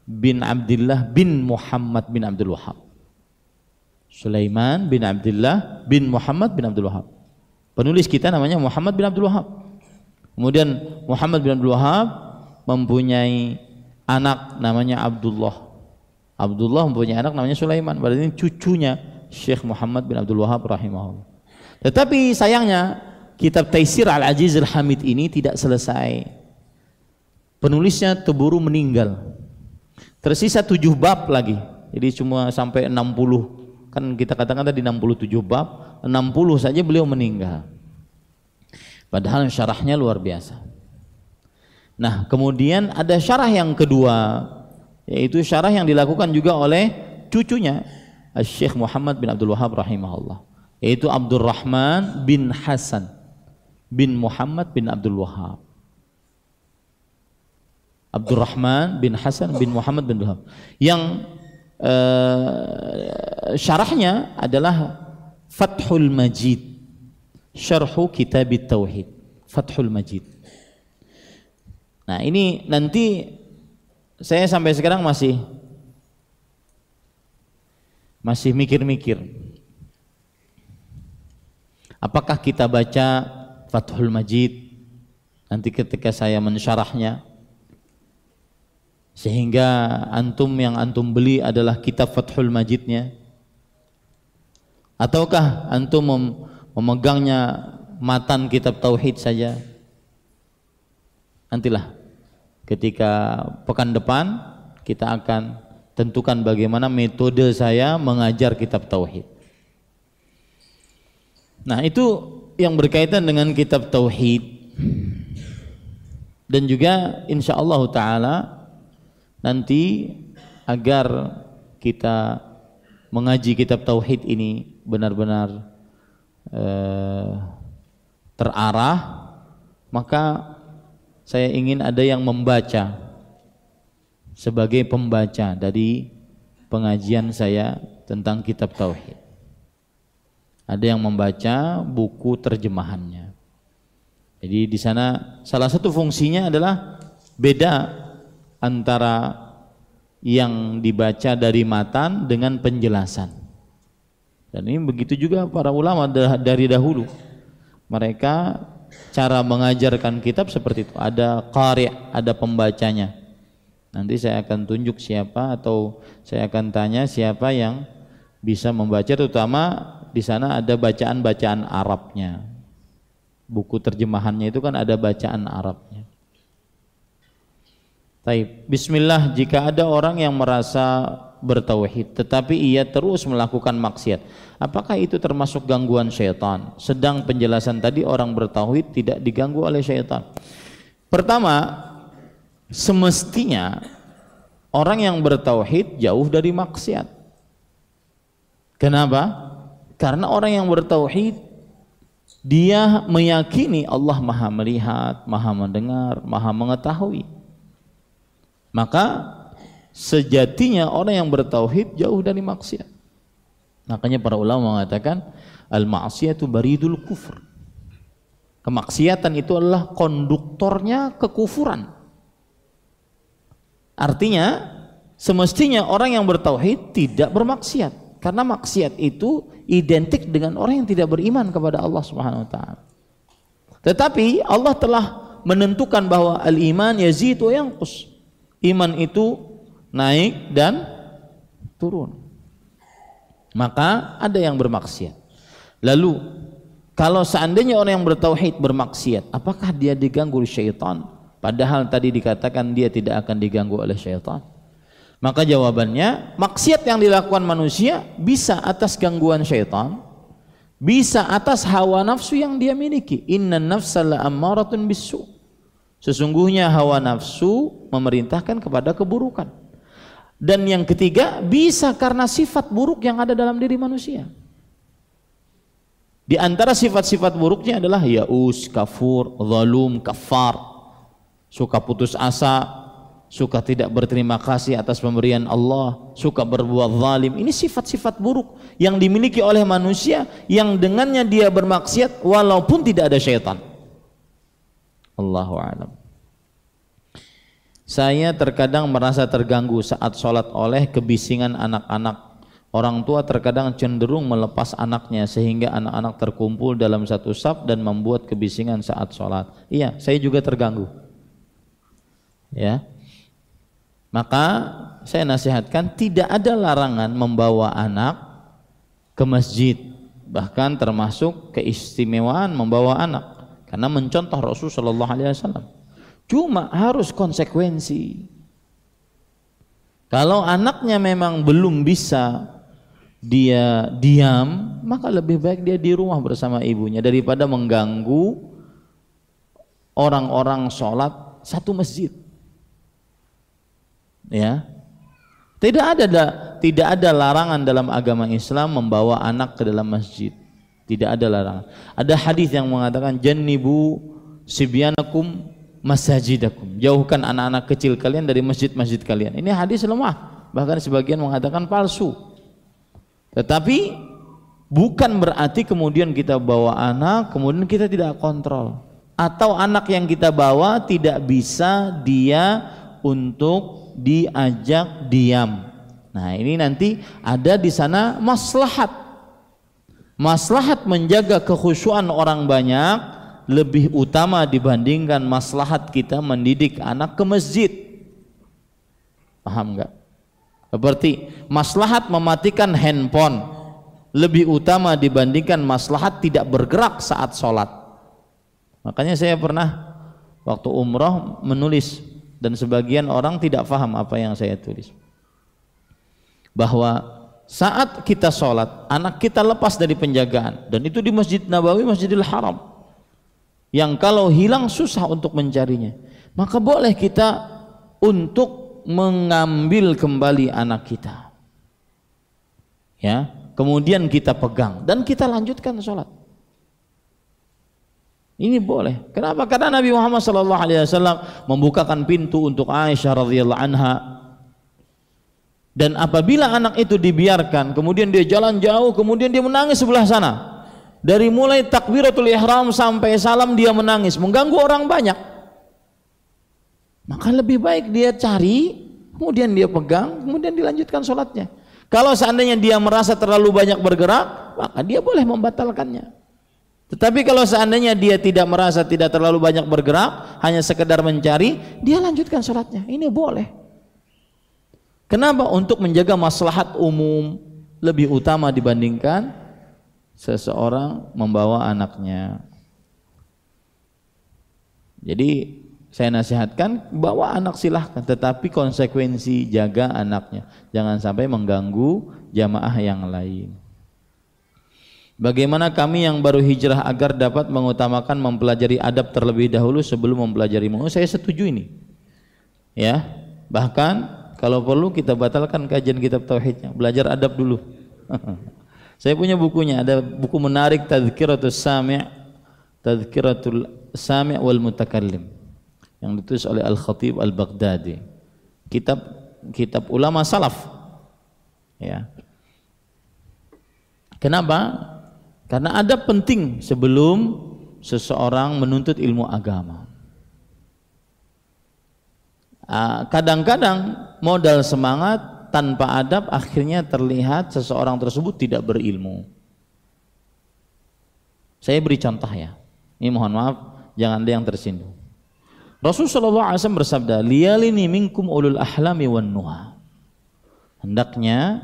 bin Abdullah bin Muhammad bin Abdul Wahab. Sulaiman bin Abdullah bin Muhammad bin Abdul Wahab. Penulis kita namanya Muhammad bin Abdul Wahab. Kemudian Muhammad bin Abdul Wahab mempunyai anak namanya Abdullah. Abdullah mempunyai anak namanya Sulaiman. Berarti ini cucunya Syekh Muhammad bin Abdul Wahab rahimahullah. Tetapi sayangnya kitab Taisir Al-Aziz Al-Hamid ini tidak selesai. Penulisnya terburu meninggal. Tersisa tujuh bab lagi. Jadi cuma sampai enam puluh. kan kita katakan tadi enam puluh tujuh bab, Enam puluh saja beliau meninggal. Padahal syarahnya luar biasa. Nah, kemudian ada syarah yang kedua, yaitu syarah yang dilakukan juga oleh cucunya, Syekh Muhammad bin Abdul Wahab rahimahullah, yaitu Abdurrahman bin Hasan bin Muhammad bin Abdul Wahab. Abdurrahman bin Hasan bin Muhammad bin Abdul Wahab. Yang uh, syarahnya adalah Fathul Majid Syarhu Kitab Tauhid Fathul Majid. Nah, ini nanti saya sampai sekarang masih masih mikir-mikir. Apakah kita baca Fathul Majid nanti ketika saya mensyarahnya sehingga antum yang antum beli adalah kitab Fathul Majidnya ataukah antum mem memegangnya matan kitab tauhid saja. Nantilah ketika pekan depan kita akan tentukan bagaimana metode saya mengajar kitab tauhid. Nah, itu yang berkaitan dengan kitab tauhid. Dan juga insyaallah Allah taala nanti agar kita mengaji kitab tauhid ini benar-benar Eh, terarah maka saya ingin ada yang membaca sebagai pembaca dari pengajian saya tentang kitab tauhid. Ada yang membaca buku terjemahannya. Jadi di sana salah satu fungsinya adalah beda antara yang dibaca dari matan dengan penjelasan. Dan ini begitu juga para ulama dari dahulu. Mereka cara mengajarkan kitab seperti itu. Ada qari, ada pembacanya. Nanti saya akan tunjuk siapa atau saya akan tanya siapa yang bisa membaca terutama di sana ada bacaan-bacaan Arabnya. Buku terjemahannya itu kan ada bacaan Arabnya. Taib. Bismillah jika ada orang yang merasa bertauhid tetapi ia terus melakukan maksiat apakah itu termasuk gangguan syaitan sedang penjelasan tadi orang bertauhid tidak diganggu oleh syaitan pertama semestinya orang yang bertauhid jauh dari maksiat kenapa karena orang yang bertauhid dia meyakini Allah maha melihat, maha mendengar, maha mengetahui. Maka Sejatinya orang yang bertauhid jauh dari maksiat. Makanya para ulama mengatakan al maksiatu baridul kufur. Kemaksiatan itu adalah konduktornya kekufuran. Artinya semestinya orang yang bertauhid tidak bermaksiat karena maksiat itu identik dengan orang yang tidak beriman kepada Allah Subhanahu wa taala. Tetapi Allah telah menentukan bahwa al-iman yazidu yanqus. Iman itu naik dan turun. Maka ada yang bermaksiat. Lalu kalau seandainya orang yang bertauhid bermaksiat, apakah dia diganggu oleh syaitan? Padahal tadi dikatakan dia tidak akan diganggu oleh syaitan. Maka jawabannya, maksiat yang dilakukan manusia bisa atas gangguan syaitan, bisa atas hawa nafsu yang dia miliki. Inna nafsa la'ammaratun bisu. Sesungguhnya hawa nafsu memerintahkan kepada keburukan. Dan yang ketiga, bisa karena sifat buruk yang ada dalam diri manusia. Di antara sifat-sifat buruknya adalah yaus, kafur, zalum, kafar. Suka putus asa, suka tidak berterima kasih atas pemberian Allah, suka berbuat zalim. Ini sifat-sifat buruk yang dimiliki oleh manusia yang dengannya dia bermaksiat walaupun tidak ada syaitan. Allahu a'lam. Saya terkadang merasa terganggu saat sholat oleh kebisingan anak-anak. Orang tua terkadang cenderung melepas anaknya sehingga anak-anak terkumpul dalam satu saf dan membuat kebisingan saat sholat. Iya, saya juga terganggu. Ya, maka saya nasihatkan tidak ada larangan membawa anak ke masjid, bahkan termasuk keistimewaan membawa anak karena mencontoh Rasul Shallallahu Alaihi Wasallam. Cuma harus konsekuensi. Kalau anaknya memang belum bisa dia diam, maka lebih baik dia di rumah bersama ibunya daripada mengganggu orang-orang sholat satu masjid. Ya, tidak ada tidak ada larangan dalam agama Islam membawa anak ke dalam masjid. Tidak ada larangan. Ada hadis yang mengatakan jannibu sibyanakum masajidakum. Jauhkan anak-anak kecil kalian dari masjid-masjid kalian. Ini hadis lemah, bahkan sebagian mengatakan palsu. Tetapi bukan berarti kemudian kita bawa anak, kemudian kita tidak kontrol. Atau anak yang kita bawa tidak bisa dia untuk diajak diam. Nah, ini nanti ada di sana maslahat. Maslahat menjaga kekhusyuan orang banyak lebih utama dibandingkan maslahat kita mendidik anak ke masjid. Paham nggak? Seperti maslahat mematikan handphone lebih utama dibandingkan maslahat tidak bergerak saat sholat. Makanya saya pernah waktu umroh menulis dan sebagian orang tidak paham apa yang saya tulis. Bahwa saat kita sholat anak kita lepas dari penjagaan dan itu di Masjid Nabawi Masjidil Haram yang kalau hilang susah untuk mencarinya maka boleh kita untuk mengambil kembali anak kita ya kemudian kita pegang dan kita lanjutkan sholat ini boleh. Kenapa? Karena Nabi Muhammad Shallallahu Alaihi Wasallam membukakan pintu untuk Aisyah radhiyallahu anha. Dan apabila anak itu dibiarkan, kemudian dia jalan jauh, kemudian dia menangis sebelah sana, dari mulai takbiratul ihram sampai salam dia menangis, mengganggu orang banyak. Maka lebih baik dia cari, kemudian dia pegang, kemudian dilanjutkan sholatnya. Kalau seandainya dia merasa terlalu banyak bergerak, maka dia boleh membatalkannya. Tetapi kalau seandainya dia tidak merasa tidak terlalu banyak bergerak, hanya sekedar mencari, dia lanjutkan sholatnya. Ini boleh. Kenapa? Untuk menjaga maslahat umum lebih utama dibandingkan seseorang membawa anaknya. Jadi saya nasihatkan bawa anak silahkan tetapi konsekuensi jaga anaknya jangan sampai mengganggu jamaah yang lain Bagaimana kami yang baru hijrah agar dapat mengutamakan mempelajari adab terlebih dahulu sebelum mempelajari mau saya setuju ini ya bahkan kalau perlu kita batalkan kajian kitab tauhidnya belajar adab dulu Saya punya bukunya, ada buku menarik Tadhkiratul Sami' Tadhkiratul Sami' wal Mutakallim yang ditulis oleh Al-Khatib Al-Baghdadi. Kitab kitab ulama salaf. Ya. Kenapa? Karena ada penting sebelum seseorang menuntut ilmu agama. Ah, kadang-kadang modal semangat tanpa adab akhirnya terlihat seseorang tersebut tidak berilmu. Saya beri contoh ya. Ini mohon maaf, jangan ada yang tersinggung. Rasulullah sallallahu alaihi wasallam bersabda, "Liyalini minkum ulul ahlami wan nuha." Hendaknya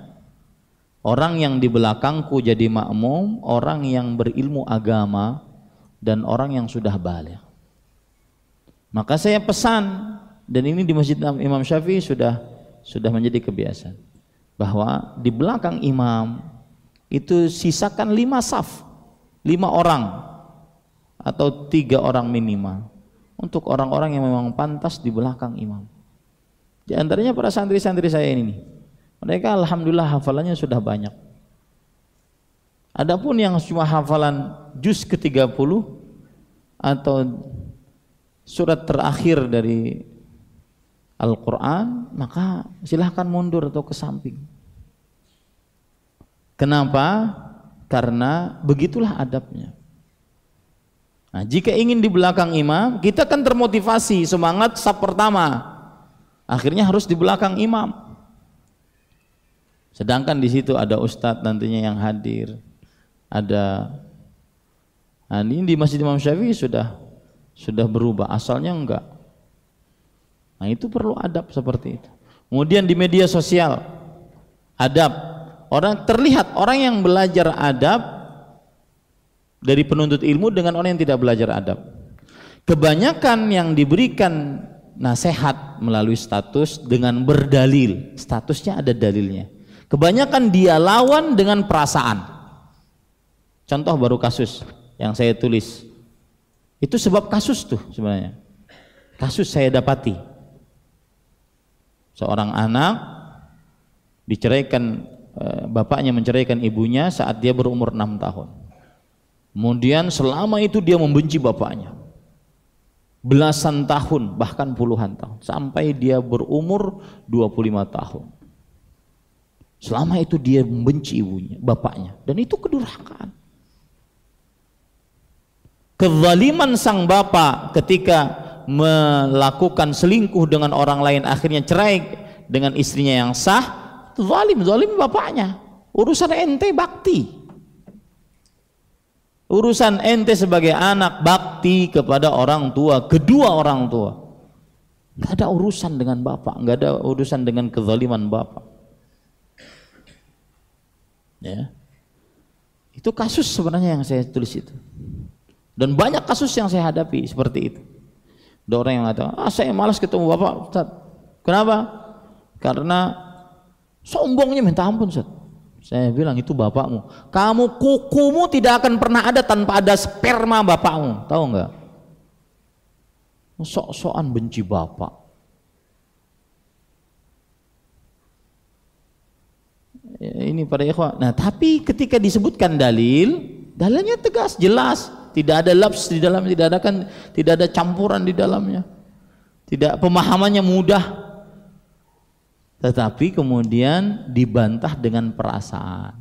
orang yang di belakangku jadi makmum, orang yang berilmu agama dan orang yang sudah balik. Maka saya pesan dan ini di Masjid Imam Syafi'i sudah sudah menjadi kebiasaan bahwa di belakang imam itu sisakan lima saf lima orang atau tiga orang minimal untuk orang-orang yang memang pantas di belakang imam di antaranya para santri-santri saya ini mereka alhamdulillah hafalannya sudah banyak Adapun yang cuma hafalan juz ke-30 atau surat terakhir dari Al-Quran, maka silahkan mundur atau ke samping. Kenapa? Karena begitulah adabnya. Nah, jika ingin di belakang imam, kita kan termotivasi, semangat sub pertama. Akhirnya harus di belakang imam. Sedangkan di situ ada ustadz nantinya yang hadir, ada nah, ini di Masjid Imam Syafi'i sudah sudah berubah, asalnya enggak. Nah itu perlu adab seperti itu. Kemudian di media sosial, adab. Orang terlihat orang yang belajar adab dari penuntut ilmu dengan orang yang tidak belajar adab. Kebanyakan yang diberikan nasihat melalui status dengan berdalil. Statusnya ada dalilnya. Kebanyakan dia lawan dengan perasaan. Contoh baru kasus yang saya tulis. Itu sebab kasus tuh sebenarnya. Kasus saya dapati seorang anak diceraikan eh, bapaknya menceraikan ibunya saat dia berumur enam tahun. Kemudian selama itu dia membenci bapaknya. Belasan tahun, bahkan puluhan tahun. Sampai dia berumur 25 tahun. Selama itu dia membenci ibunya, bapaknya. Dan itu kedurhakaan. Kezaliman sang bapak ketika melakukan selingkuh dengan orang lain akhirnya cerai dengan istrinya yang sah zalim zalim bapaknya urusan ente bakti urusan ente sebagai anak bakti kepada orang tua kedua orang tua gak ada urusan dengan bapak gak ada urusan dengan kezaliman bapak ya itu kasus sebenarnya yang saya tulis itu dan banyak kasus yang saya hadapi seperti itu ada orang yang mengatakan, ah saya malas ketemu Bapak Ustaz. Kenapa? Karena sombongnya minta ampun Ustaz. Saya bilang itu bapakmu. Kamu kukumu tidak akan pernah ada tanpa ada sperma bapakmu. Tahu nggak? Sok-sokan benci bapak. Ini para ikhwan. Nah tapi ketika disebutkan dalil, dalilnya tegas, jelas tidak ada laps di dalamnya tidak ada kan, tidak ada campuran di dalamnya. Tidak pemahamannya mudah. Tetapi kemudian dibantah dengan perasaan.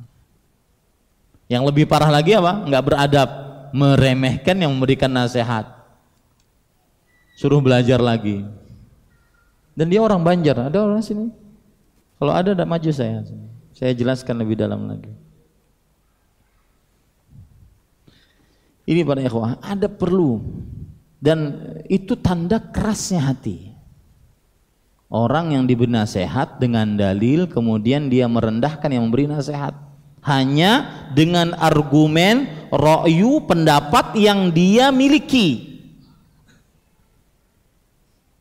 Yang lebih parah lagi apa? Enggak beradab, meremehkan yang memberikan nasihat. Suruh belajar lagi. Dan dia orang Banjar, ada orang sini. Kalau ada, ada maju saya. Saya jelaskan lebih dalam lagi. Ini pada ikhwah, ada perlu dan itu tanda kerasnya hati. Orang yang diberi nasihat dengan dalil kemudian dia merendahkan yang memberi nasihat hanya dengan argumen royu pendapat yang dia miliki.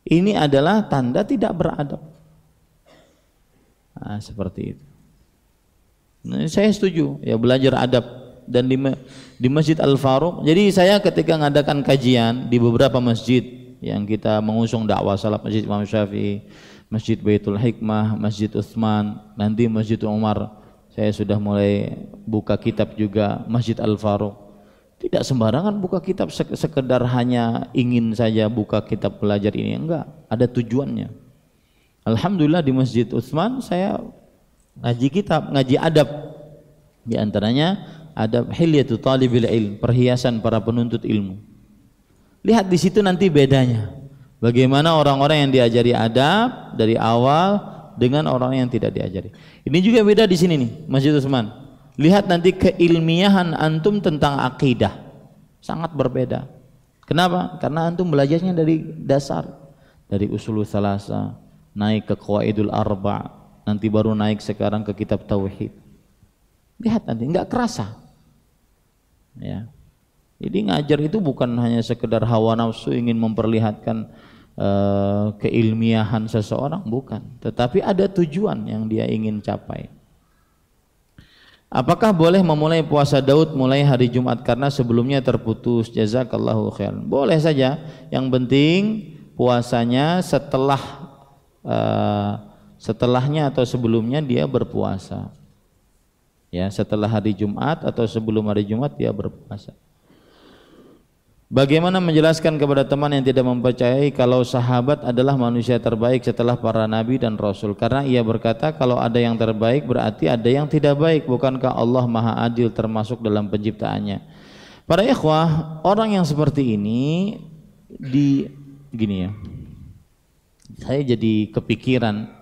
Ini adalah tanda tidak beradab. Nah, seperti itu. Nah, saya setuju ya belajar adab dan di, di Masjid Al Faruq. Jadi saya ketika mengadakan kajian di beberapa masjid yang kita mengusung dakwah salaf Masjid Imam Syafi'i, Masjid Baitul Hikmah, Masjid Utsman, nanti Masjid Umar. Saya sudah mulai buka kitab juga Masjid Al Faruq. Tidak sembarangan buka kitab sekedar hanya ingin saja buka kitab belajar ini enggak, ada tujuannya. Alhamdulillah di Masjid Utsman saya ngaji kitab, ngaji adab di antaranya ada hilyatu talibil ilm, perhiasan para penuntut ilmu. Lihat di situ nanti bedanya. Bagaimana orang-orang yang diajari adab dari awal dengan orang yang tidak diajari. Ini juga beda di sini nih, Masjid Utsman. Lihat nanti keilmiahan antum tentang akidah. Sangat berbeda. Kenapa? Karena antum belajarnya dari dasar, dari usul salasa, naik ke kuaidul arba, nanti baru naik sekarang ke kitab tauhid Lihat nanti, nggak kerasa. Ya. Jadi ngajar itu bukan hanya sekedar hawa nafsu ingin memperlihatkan uh, keilmiahan seseorang, bukan. Tetapi ada tujuan yang dia ingin capai. Apakah boleh memulai puasa Daud mulai hari Jumat karena sebelumnya terputus? Jazakallahu khair. Boleh saja. Yang penting puasanya setelah uh, setelahnya atau sebelumnya dia berpuasa ya setelah hari Jumat atau sebelum hari Jumat dia berpuasa. Bagaimana menjelaskan kepada teman yang tidak mempercayai kalau sahabat adalah manusia terbaik setelah para nabi dan rasul? Karena ia berkata kalau ada yang terbaik berarti ada yang tidak baik. Bukankah Allah maha adil termasuk dalam penciptaannya? Para ikhwah, orang yang seperti ini di gini ya. Saya jadi kepikiran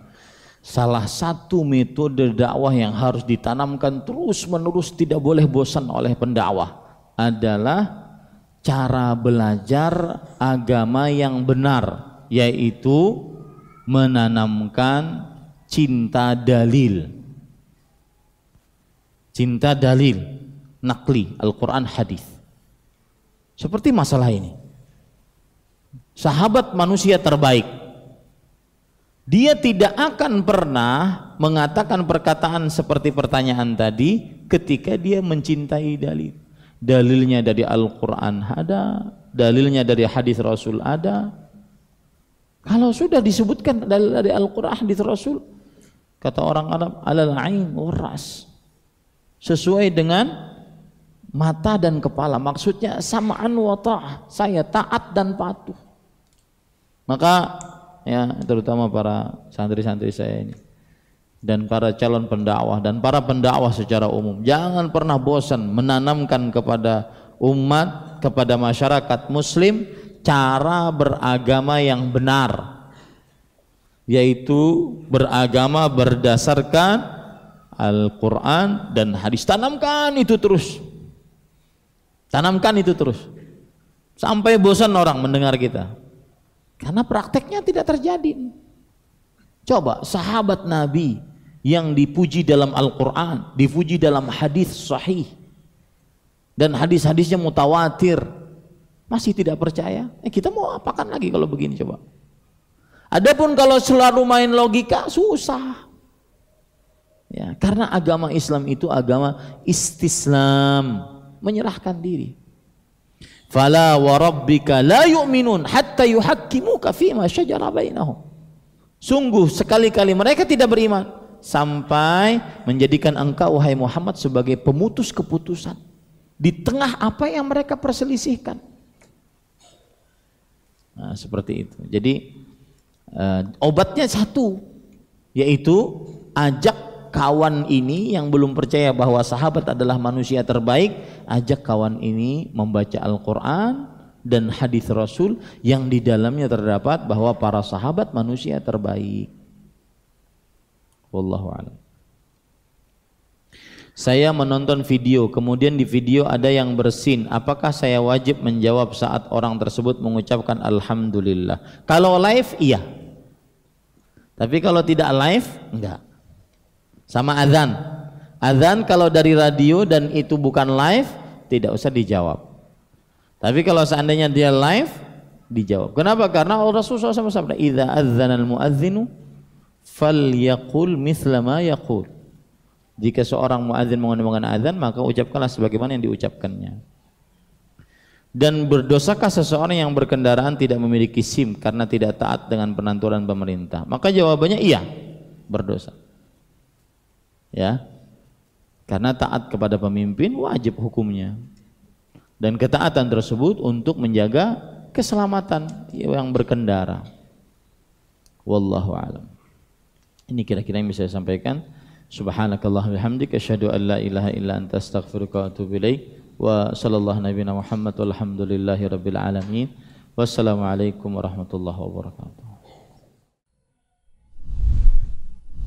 Salah satu metode dakwah yang harus ditanamkan terus-menerus tidak boleh bosan oleh pendakwah adalah cara belajar agama yang benar yaitu menanamkan cinta dalil. Cinta dalil, nakli, Al-Qur'an, hadis. Seperti masalah ini. Sahabat manusia terbaik dia tidak akan pernah mengatakan perkataan seperti pertanyaan tadi ketika dia mencintai dalil. Dalilnya dari Al-Quran ada, dalilnya dari hadis Rasul ada. Kalau sudah disebutkan dalil dari Al-Quran hadis Rasul, kata orang Arab, alal ain waras. Sesuai dengan mata dan kepala. Maksudnya samaan wa ta'ah, saya taat dan patuh. Maka ya terutama para santri-santri saya ini dan para calon pendakwah dan para pendakwah secara umum jangan pernah bosan menanamkan kepada umat kepada masyarakat muslim cara beragama yang benar yaitu beragama berdasarkan Al-Quran dan hadis tanamkan itu terus tanamkan itu terus sampai bosan orang mendengar kita karena prakteknya tidak terjadi. Coba sahabat Nabi yang dipuji dalam Al-Quran, dipuji dalam hadis sahih, dan hadis-hadisnya mutawatir, masih tidak percaya. Eh, kita mau apakan lagi kalau begini coba? Adapun kalau selalu main logika susah. Ya, karena agama Islam itu agama istislam, menyerahkan diri. Fala warabbika la yu'minun hatta yuhakkimuka ma syajara bainahum. Sungguh sekali-kali mereka tidak beriman sampai menjadikan engkau wahai Muhammad sebagai pemutus keputusan di tengah apa yang mereka perselisihkan. Nah, seperti itu. Jadi uh, obatnya satu yaitu ajak kawan ini yang belum percaya bahwa sahabat adalah manusia terbaik, ajak kawan ini membaca Al-Qur'an dan hadis Rasul yang di dalamnya terdapat bahwa para sahabat manusia terbaik. Wallahu a'lam. Saya menonton video, kemudian di video ada yang bersin. Apakah saya wajib menjawab saat orang tersebut mengucapkan alhamdulillah? Kalau live iya. Tapi kalau tidak live enggak. Sama azan. Azan kalau dari radio dan itu bukan live, tidak usah dijawab. Tapi kalau seandainya dia live, dijawab. Kenapa? Karena Allah Rasulullah SAW sabda, "Idza adzana al-muadzinu falyaqul mithla ma yaqul." Jika seorang muadzin mengumandangkan azan, maka ucapkanlah sebagaimana yang diucapkannya. Dan berdosakah seseorang yang berkendaraan tidak memiliki SIM karena tidak taat dengan penanturan pemerintah? Maka jawabannya iya, berdosa ya karena taat kepada pemimpin wajib hukumnya dan ketaatan tersebut untuk menjaga keselamatan yang berkendara wallahu alam ini kira-kira yang bisa saya sampaikan subhanakallah bihamdika asyhadu an la ilaha illa anta astaghfiruka wa atubu ilaik wa sallallahu nabiyana muhammad walhamdulillahi rabbil alamin wassalamu alaikum warahmatullahi wabarakatuh